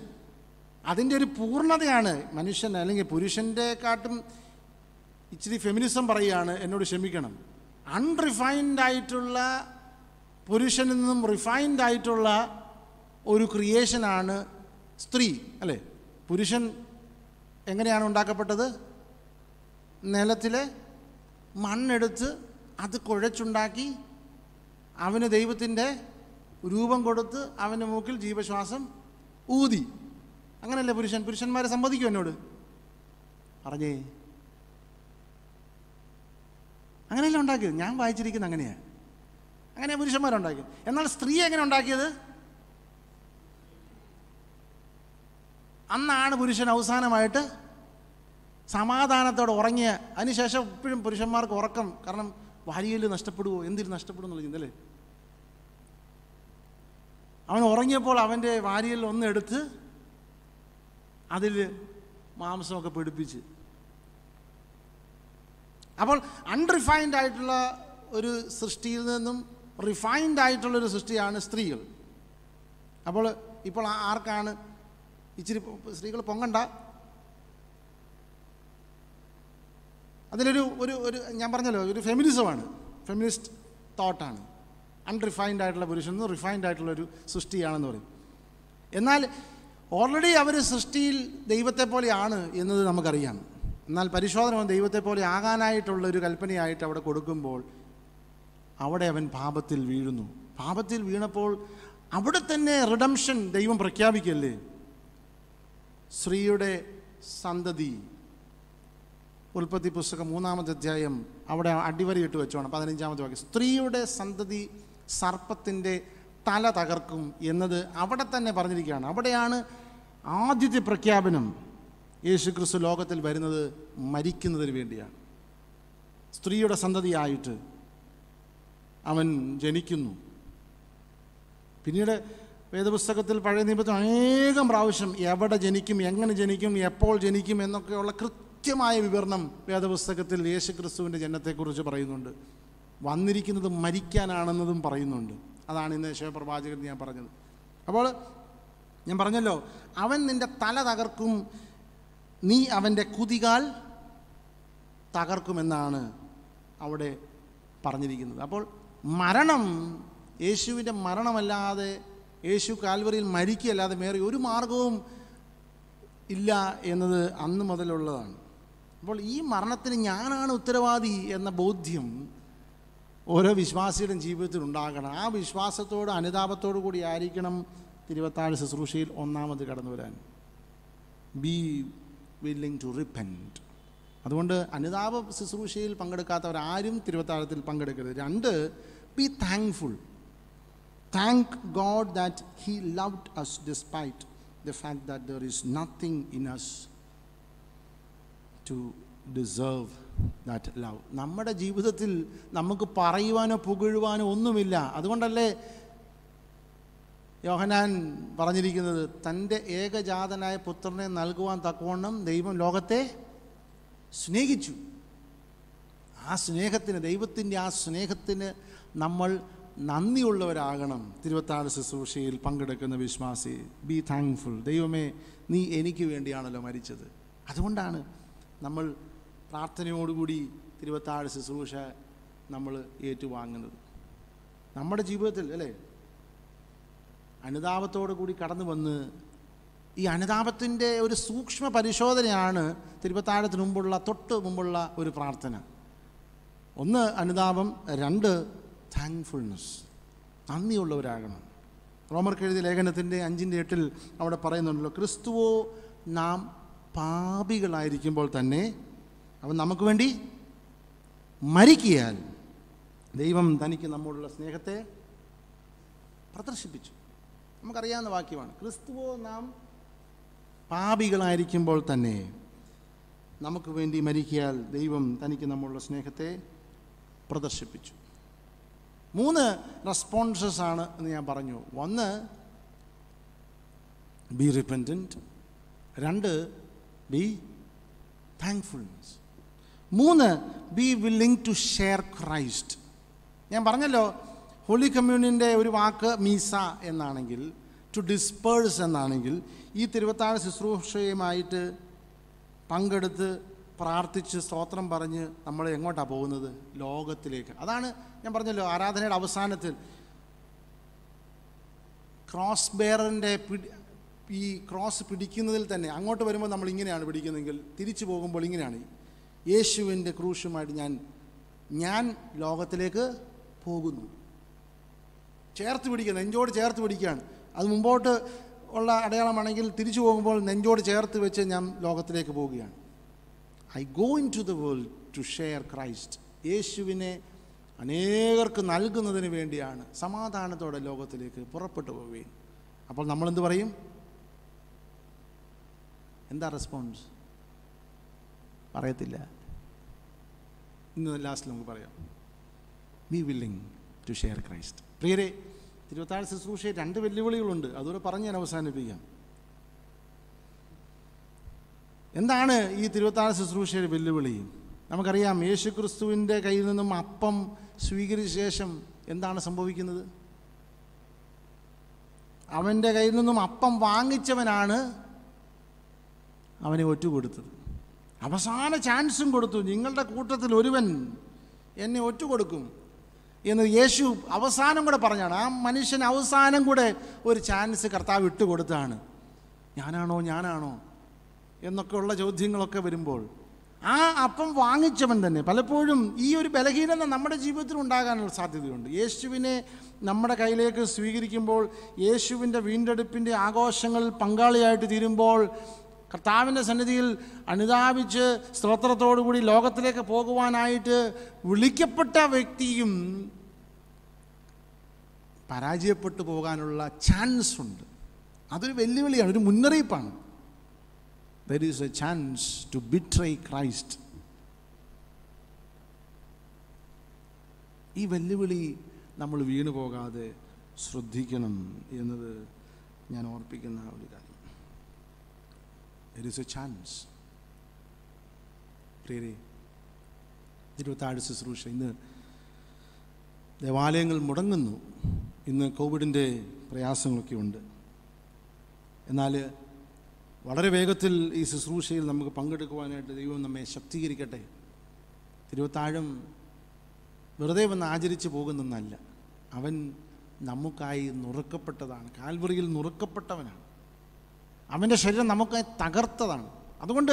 അതിൻ്റെ ഒരു പൂർണ്ണതയാണ് മനുഷ്യൻ അല്ലെങ്കിൽ പുരുഷൻ്റെക്കാട്ടും ഇച്ചിരി ഫെമിനിസം പറയുകയാണ് എന്നോട് ക്ഷമിക്കണം അൺറിഫൈൻഡ് ആയിട്ടുള്ള പുരുഷനിൽ നിന്നും റിഫൈൻഡ് ആയിട്ടുള്ള ഒരു ക്രിയേഷനാണ് സ്ത്രീ അല്ലേ പുരുഷൻ എങ്ങനെയാണ് ഉണ്ടാക്കപ്പെട്ടത് നിലത്തിലെ മണ്ണെടുത്ത് അത് കുഴച്ചുണ്ടാക്കി അവന് ദൈവത്തിൻ്റെ രൂപം കൊടുത്ത് അവൻ്റെ മൂക്കിൽ ജീവശ്വാസം ഊതി അങ്ങനെയല്ലേ പുരുഷൻ പുരുഷന്മാരെ സമ്മതിക്കും എന്നോട് പറഞ്ഞേ അങ്ങനെയല്ല ഉണ്ടാക്കിയത് ഞാൻ വായിച്ചിരിക്കുന്നത് അങ്ങനെയാണ് അങ്ങനെ പുരുഷന്മാരുണ്ടാക്കിയത് എന്നാൽ സ്ത്രീ എങ്ങനെ ഉണ്ടാക്കിയത് അന്നാണ് പുരുഷൻ അവസാനമായിട്ട് സമാധാനത്തോടെ ഉറങ്ങിയ അതിനുശേഷം ഇപ്പോഴും പുരുഷന്മാർക്ക് ഉറക്കം കാരണം ഭാര്യയിൽ നഷ്ടപ്പെടുമോ എന്തിൽ നഷ്ടപ്പെടുമെന്നുള്ള ചിന്തല്ലേ അവൻ ഉറങ്ങിയപ്പോൾ അവൻ്റെ വാരിയിൽ ഒന്നെടുത്ത് അതിൽ മാംസമൊക്കെ പിടിപ്പിച്ച് അപ്പോൾ അൺറിഫൈൻഡ് ആയിട്ടുള്ള ഒരു സൃഷ്ടിയിൽ നിന്നും റിഫൈൻഡ് ആയിട്ടുള്ളൊരു സൃഷ്ടിയാണ് സ്ത്രീകൾ അപ്പോൾ ഇപ്പോൾ ആർക്കാണ് ഇച്ചിരി സ്ത്രീകൾ പൊങ്ങണ്ട അതിലൊരു ഒരു ഒരു ഞാൻ പറഞ്ഞല്ലോ ഒരു ഫെമിനിസമാണ് ഫെമിനിസ്റ്റ് തോട്ടാണ് അൺറിഫൈൻഡ് ആയിട്ടുള്ള പുരുഷൻ റിഫൈൻഡ് ആയിട്ടുള്ള ഒരു സൃഷ്ടിയാണെന്ന് പറയും എന്നാൽ ഓൾറെഡി അവർ സൃഷ്ടിയിൽ ദൈവത്തെ പോലെയാണ് എന്നത് നമുക്കറിയാം എന്നാൽ പരിശോധന ദൈവത്തെ പോലെ ആകാനായിട്ടുള്ള ഒരു കൽപ്പനയായിട്ട് അവിടെ കൊടുക്കുമ്പോൾ അവിടെ അവൻ പാപത്തിൽ വീഴുന്നു പാപത്തിൽ വീണപ്പോൾ അവിടെ തന്നെ റിഡംഷൻ ദൈവം പ്രഖ്യാപിക്കല്ലേ സ്ത്രീയുടെ സന്തതി ഉൽപ്പത്തി പുസ്തകം മൂന്നാമത്തെ അധ്യായം അവിടെ അടിവരയിട്ട് വെച്ചോണം പതിനഞ്ചാമത്തെ വാക്യം സ്ത്രീയുടെ സന്തതി സർപ്പത്തിൻ്റെ തല തകർക്കും എന്നത് അവിടെ തന്നെ പറഞ്ഞിരിക്കുകയാണ് അവിടെയാണ് ആദ്യത്തെ പ്രഖ്യാപനം യേശു ക്രിസ്തു ലോകത്തിൽ വരുന്നത് മരിക്കുന്നതിന് വേണ്ടിയാണ് സ്ത്രീയുടെ സന്തതിയായിട്ട് അവൻ ജനിക്കുന്നു പിന്നീട് വേദപുസ്തകത്തിൽ പഴയ നിയമത്തിൽ അനേകം പ്രാവശ്യം എവിടെ ജനിക്കും എങ്ങനെ ജനിക്കും എപ്പോൾ ജനിക്കും എന്നൊക്കെയുള്ള കൃത്യമായ വിവരണം വേദപുസ്തകത്തിൽ യേശു ക്രിസ്തുവിൻ്റെ ജനനത്തെക്കുറിച്ച് പറയുന്നുണ്ട് വന്നിരിക്കുന്നത് മരിക്കാനാണെന്നതും പറയുന്നുണ്ട് അതാണ് ഇന്ന് ശിവപ്രവാചകൻ ഞാൻ പറഞ്ഞത് അപ്പോൾ ഞാൻ പറഞ്ഞല്ലോ അവൻ നിൻ്റെ തല തകർക്കും നീ അവൻ്റെ കുതികാൽ തകർക്കുമെന്നാണ് അവിടെ പറഞ്ഞിരിക്കുന്നത് അപ്പോൾ മരണം യേശുവിൻ്റെ മരണമല്ലാതെ യേശു കാൽവറിയിൽ മരിക്കുകയല്ലാതെ വേറെ ഒരു മാർഗവും ഇല്ല എന്നത് അന്ന് മുതലുള്ളതാണ് അപ്പോൾ ഈ മരണത്തിന് ഞാനാണ് ഉത്തരവാദി എന്ന ബോധ്യം ഓരോ വിശ്വാസിയുടെയും ജീവിതത്തിൽ ഉണ്ടാകണം ആ വിശ്വാസത്തോട് അനുതാപത്തോടു കൂടി ആയിരിക്കണം തിരുവത്താഴ് ശുശ്രൂഷയിൽ ഒന്നാമത് കടന്നു വരാൻ ബി വില്ലിംഗ് ടു റിപ്പൻറ്റ് അതുകൊണ്ട് അനുതാപ ശുശ്രൂഷയിൽ പങ്കെടുക്കാത്തവരാരും തിരുവത്താഴത്തിൽ പങ്കെടുക്കരുത് രണ്ട് be thankful thank God that he loved us despite the fact that there is nothing in us to deserve that love നമ്മുടെ ജീവിതത്തിൽ നമുക്ക് പറയുവാനോ പുകഴുവാനോ ഒന്നുമില്ല അതുകൊണ്ടല്ലേ യോഹനാൻ പറഞ്ഞിരിക്കുന്നത് തൻ്റെ ഏകജാതനായ പുത്രനെ നൽകുവാൻ തക്കവണ്ണം ദൈവം ലോകത്തെ സ്നേഹിച്ചു ആ സ്നേഹത്തിന് ദൈവത്തിൻ്റെ ആ സ്നേഹത്തിന് നമ്മൾ നന്ദിയുള്ളവരാകണം തിരുവത്താട് ശുശ്രൂഷയിൽ പങ്കെടുക്കുന്ന വിശ്വാസി ബി താങ്ക്ഫുൾ ദൈവമേ നീ എനിക്ക് വേണ്ടിയാണല്ലോ മരിച്ചത് അതുകൊണ്ടാണ് നമ്മൾ പ്രാർത്ഥനയോടുകൂടി തിരുവത്താഴ് ശുശ്രൂഷ നമ്മൾ ഏറ്റുവാങ്ങുന്നത് നമ്മുടെ ജീവിതത്തിൽ അല്ലേ അനുതാപത്തോടു കൂടി കടന്നു വന്ന് ഈ അനുതാപത്തിൻ്റെ ഒരു സൂക്ഷ്മ പരിശോധനയാണ് തിരുപത്താഴത്തിന് മുമ്പുള്ള തൊട്ട് മുമ്പുള്ള ഒരു പ്രാർത്ഥന ഒന്ന് അനുതാപം രണ്ട് താങ്ക്ഫുൾനെസ് നന്ദിയുള്ളവരാകണം റോമർ കെഴുതി ലേഖനത്തിൻ്റെ അഞ്ചിൻ്റെ എട്ടിൽ അവിടെ പറയുന്നുണ്ടല്ലോ ക്രിസ്തുവോ നാം പാപികളായിരിക്കുമ്പോൾ തന്നെ അവൻ നമുക്ക് വേണ്ടി മരിക്കിയാൽ ദൈവം തനിക്ക് നമ്മോടുള്ള സ്നേഹത്തെ പ്രദർശിപ്പിച്ചു നമുക്കറിയാവുന്ന വാക്യമാണ് ക്രിസ്തുവോ നാം പാപികളായിരിക്കുമ്പോൾ തന്നെ നമുക്ക് വേണ്ടി മരിക്കിയാൽ ദൈവം തനിക്ക് നമ്മളുടെ സ്നേഹത്തെ പ്രദർശിപ്പിച്ചു മൂന്ന് റെസ്പോൺസസ് ആണ് എന്ന് ഞാൻ പറഞ്ഞു ഒന്ന് ബി റിപ്പൻറ്റൻറ്റ് രണ്ട് ബി താങ്ക്ഫുൾനെസ് മൂന്ന് be willing to share Christ ഞാൻ പറഞ്ഞല്ലോ ഹോളി കമ്മ്യൂണിൻ്റെ ഒരു വാക്ക് മീസ എന്നാണെങ്കിൽ ടു ഡിസ്പേഴ്സ് എന്നാണെങ്കിൽ ഈ തിരുവത്താഴ ശുശ്രൂഷയുമായിട്ട് പങ്കെടുത്ത് പ്രാർത്ഥിച്ച് സ്തോത്രം പറഞ്ഞ് നമ്മൾ എങ്ങോട്ടാണ് പോകുന്നത് ലോകത്തിലേക്ക് അതാണ് ഞാൻ പറഞ്ഞല്ലോ ആരാധനയുടെ അവസാനത്തിൽ ക്രോസ് ബെയറിൻ്റെ പിടി ഈ ക്രോസ് പിടിക്കുന്നതിൽ തന്നെ അങ്ങോട്ട് വരുമ്പോൾ നമ്മൾ ഇങ്ങനെയാണ് പിടിക്കുന്നതെങ്കിൽ തിരിച്ചു പോകുമ്പോൾ ഇങ്ങനെയാണ് യേശുവിൻ്റെ ക്രൂശുമായിട്ട് ഞാൻ ഞാൻ ലോകത്തിലേക്ക് പോകുന്നു ചേർത്ത് പിടിക്കുക നെഞ്ചോട് ചേർത്ത് പിടിക്കുകയാണ് അത് മുമ്പോട്ട് ഉള്ള അടയാളമാണെങ്കിൽ തിരിച്ചു പോകുമ്പോൾ നെഞ്ചോട് ചേർത്ത് വെച്ച് ഞാൻ ലോകത്തിലേക്ക് പോവുകയാണ് I go into the world to share Christ യേശുവിനെ അനേകർക്ക് നൽകുന്നതിന് വേണ്ടിയാണ് സമാധാനത്തോടെ ലോകത്തിലേക്ക് പുറപ്പെട്ടു പോവുകയും അപ്പോൾ നമ്മളെന്ത് പറയും എന്താ റെസ്പോൺസ് അറിയത്തില്ല ഇന്ന് ലാസ്റ്റ് നമുക്ക് പറയാം be willing to share Christ പ്രിയരെ തിരുവത്താഴ് ശുശ്രൂഷയെ രണ്ട് വെല്ലുവിളികളുണ്ട് അതുകൂടെ പറഞ്ഞ് ഞാൻ അവസാനിപ്പിക്കാം എന്താണ് ഈ തിരുവത്താഴ്ച ശുശ്രൂഷയുടെ വെല്ലുവിളി നമുക്കറിയാം യേശു ക്രിസ്തുവിൻ്റെ കയ്യിൽ നിന്നും അപ്പം സ്വീകരിച്ച ശേഷം എന്താണ് സംഭവിക്കുന്നത് അവൻ്റെ കയ്യിൽ നിന്നും അപ്പം വാങ്ങിച്ചവനാണ് അവനെ ഒറ്റുകൊടുത്തത് അവസാന ചാൻസും കൊടുത്തു നിങ്ങളുടെ കൂട്ടത്തിൽ ഒരുവൻ എന്നെ ഒറ്റ കൊടുക്കും എന്ന് യേശു അവസാനം കൂടെ പറഞ്ഞാണ് ആ മനുഷ്യൻ അവസാനം കൂടെ ഒരു ചാൻസ് കർത്താവ് ഇട്ടുകൊടുത്താണ് ഞാനാണോ ഞാനാണോ എന്നൊക്കെയുള്ള ചോദ്യങ്ങളൊക്കെ വരുമ്പോൾ ആ അപ്പം വാങ്ങിച്ചവൻ തന്നെ പലപ്പോഴും ഈ ഒരു ബലഹീനത നമ്മുടെ ജീവിതത്തിൽ ഉണ്ടാകാനുള്ള സാധ്യതയുണ്ട് യേശുവിനെ നമ്മുടെ കയ്യിലേക്ക് സ്വീകരിക്കുമ്പോൾ യേശുവിൻ്റെ വീണ്ടെടുപ്പിൻ്റെ ആഘോഷങ്ങളിൽ പങ്കാളിയായിട്ട് തീരുമ്പോൾ കർത്താവിൻ്റെ സന്നിധിയിൽ അനുതാപിച്ച് സ്തോത്രത്തോടുകൂടി ലോകത്തിലേക്ക് പോകുവാനായിട്ട് വിളിക്കപ്പെട്ട വ്യക്തിയും പരാജയപ്പെട്ടു പോകാനുള്ള ചാൻസ് ഉണ്ട് അതൊരു വെല്ലുവിളിയാണ് ഒരു മുന്നറിയിപ്പാണ് there is a chance to betray Christ ഈ വെല്ലുവിളി നമ്മൾ വീണു പോകാതെ ശ്രദ്ധിക്കണം എന്നത് ഞാൻ ഓർപ്പിക്കുന്ന ഒരു കാര്യം ഇറ്റ് ഈസ് എ ചാൻസ് പ്രിയരെ ഇരുപത്താഴ് ശുശ്രൂഷ ഇന്ന് ദേവാലയങ്ങൾ മുടങ്ങുന്നു ഇന്ന് കോവിഡിൻ്റെ പ്രയാസങ്ങളൊക്കെ ഉണ്ട് എന്നാൽ വളരെ വേഗത്തിൽ ഈ ശുശ്രൂഷയിൽ നമുക്ക് പങ്കെടുക്കുവാനായിട്ട് ദൈവം നമ്മെ ശക്തീകരിക്കട്ടെ തിരുവത്താഴം വെറുതെ വന്ന് ആചരിച്ചു പോകുന്നൊന്നല്ല അവൻ നമുക്കായി നുറുക്കപ്പെട്ടതാണ് കാൽവറിയിൽ നുറുക്കപ്പെട്ടവനാണ് അവൻ്റെ ശരീരം നമുക്ക് തകർത്തതാണ് അതുകൊണ്ട്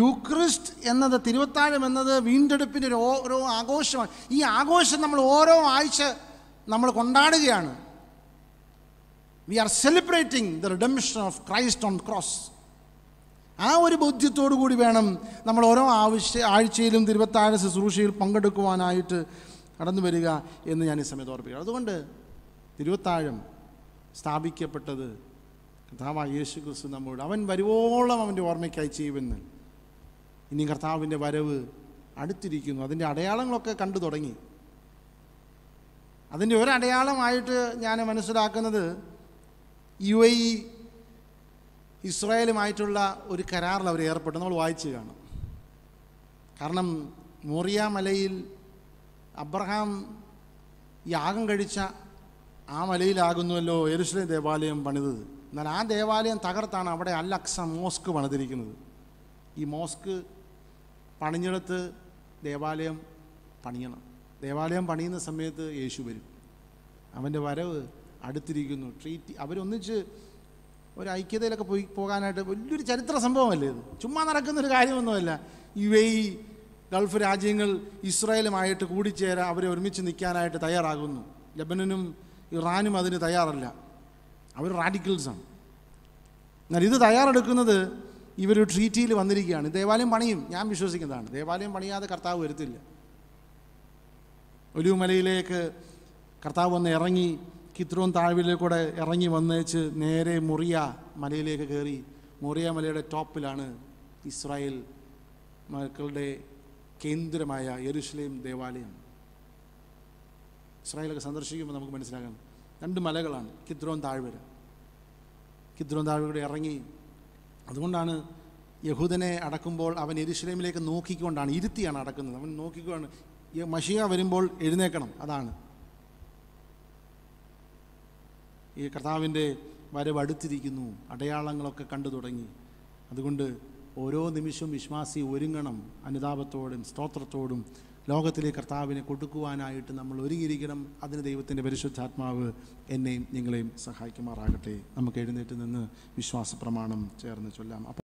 യൂക്രിസ്റ്റ് എന്നത് തിരുവത്താഴം എന്നത് വീണ്ടെടുപ്പിൻ്റെ ഒരു ഓരോ ആഘോഷമാണ് ഈ ആഘോഷം നമ്മൾ ഓരോ ആഴ്ച നമ്മൾ കൊണ്ടാടുകയാണ് we are celebrating the redemption of Christ on cross ആ ഒരു ബോധ്യത്തോടു കൂടി വേണം നമ്മൾ ഓരോ ആവശ്യ ആഴ്ചയിലും തിരുവത്താഴ ശുശ്രൂഷയിൽ പങ്കെടുക്കുവാനായിട്ട് കടന്നു വരിക എന്ന് ഞാൻ ഈ സമയത്ത് ഓർപ്പിക്കുക അതുകൊണ്ട് തിരുവത്താഴം സ്ഥാപിക്കപ്പെട്ടത് കർത്താവായ യേശു ക്രിസ്തു നമ്മോട് അവൻ വരുവോളം അവൻ്റെ ഓർമ്മയ്ക്കായി ചെയ്യുമെന്ന് ഇനി കർത്താവിൻ്റെ വരവ് അടുത്തിരിക്കുന്നു അതിൻ്റെ അടയാളങ്ങളൊക്കെ കണ്ടു തുടങ്ങി അതിൻ്റെ ഒരടയാളമായിട്ട് ഞാൻ മനസ്സിലാക്കുന്നത് യു എ ഇ ഇസ്രായേലുമായിട്ടുള്ള ഒരു കരാറിൽ അവർ ഏർപ്പെട്ടു നമ്മൾ വായിച്ച് കാണും കാരണം മോറിയാമലയിൽ മലയിൽ അബ്രഹാം യാഗം കഴിച്ച ആ മലയിലാകുന്നുവല്ലോ എരുസ്ലേ ദേവാലയം പണിതത് എന്നാൽ ആ ദേവാലയം തകർത്താണ് അവിടെ അൽ അക്സ മോസ്ക് പണിതിരിക്കുന്നത് ഈ മോസ്ക് പണിഞ്ഞെടുത്ത് ദേവാലയം പണിയണം ദേവാലയം പണിയുന്ന സമയത്ത് യേശു വരും അവൻ്റെ വരവ് അടുത്തിരിക്കുന്നു ട്രീറ്റ് അവരൊന്നിച്ച് ഒരു ഐക്യതയിലൊക്കെ പോയി പോകാനായിട്ട് വലിയൊരു ചരിത്ര സംഭവമല്ലേ ഇത് ചുമ്മാ നടക്കുന്നൊരു കാര്യമൊന്നുമല്ല യു എ ഇ ഗൾഫ് രാജ്യങ്ങൾ ഇസ്രായേലുമായിട്ട് കൂടിച്ചേരാൻ അവരെ ഒരുമിച്ച് നിൽക്കാനായിട്ട് തയ്യാറാകുന്നു ലബനനും ഇറാനും അതിന് തയ്യാറല്ല അവർ റാഡിക്കൽസാണ് എന്നാൽ ഇത് തയ്യാറെടുക്കുന്നത് ഇവർ ട്രീറ്റിയിൽ വന്നിരിക്കുകയാണ് ദേവാലയം പണിയും ഞാൻ വിശ്വസിക്കുന്നതാണ് ദേവാലയം പണിയാതെ കർത്താവ് വരുത്തില്ല മലയിലേക്ക് കർത്താവ് വന്ന് ഇറങ്ങി കിത്രോൻ താഴ്വിലേക്കൂടെ ഇറങ്ങി വന്നേച്ച് നേരെ മുറിയ മലയിലേക്ക് കയറി മുറിയ മലയുടെ ടോപ്പിലാണ് ഇസ്രായേൽ മക്കളുടെ കേന്ദ്രമായ യരുഷലേം ദേവാലയം ഇസ്രായേലൊക്കെ സന്ദർശിക്കുമ്പോൾ നമുക്ക് മനസ്സിലാക്കാം രണ്ട് മലകളാണ് കിദ്രോൻ താഴ്വര കിദ്രോൻ താഴ്വരയുടെ ഇറങ്ങി അതുകൊണ്ടാണ് യഹൂദനെ അടക്കുമ്പോൾ അവൻ എരിശ്രമിലേക്ക് നോക്കിക്കൊണ്ടാണ് ഇരുത്തിയാണ് അടക്കുന്നത് അവൻ നോക്കിക്കുകയാണ് മഷിക വരുമ്പോൾ എഴുന്നേക്കണം അതാണ് ഈ കർത്താവിൻ്റെ വരവ് അടുത്തിരിക്കുന്നു അടയാളങ്ങളൊക്കെ കണ്ടു തുടങ്ങി അതുകൊണ്ട് ഓരോ നിമിഷവും വിശ്വാസി ഒരുങ്ങണം അനുതാപത്തോടും സ്തോത്രത്തോടും ലോകത്തിലെ കർത്താവിനെ കൊടുക്കുവാനായിട്ട് നമ്മൾ ഒരുങ്ങിയിരിക്കണം അതിന് ദൈവത്തിൻ്റെ പരിശുദ്ധാത്മാവ് എന്നെയും നിങ്ങളെയും സഹായിക്കുമാറാകട്ടെ നമുക്ക് എഴുന്നേറ്റ് നിന്ന് വിശ്വാസ പ്രമാണം ചേർന്ന് ചൊല്ലാം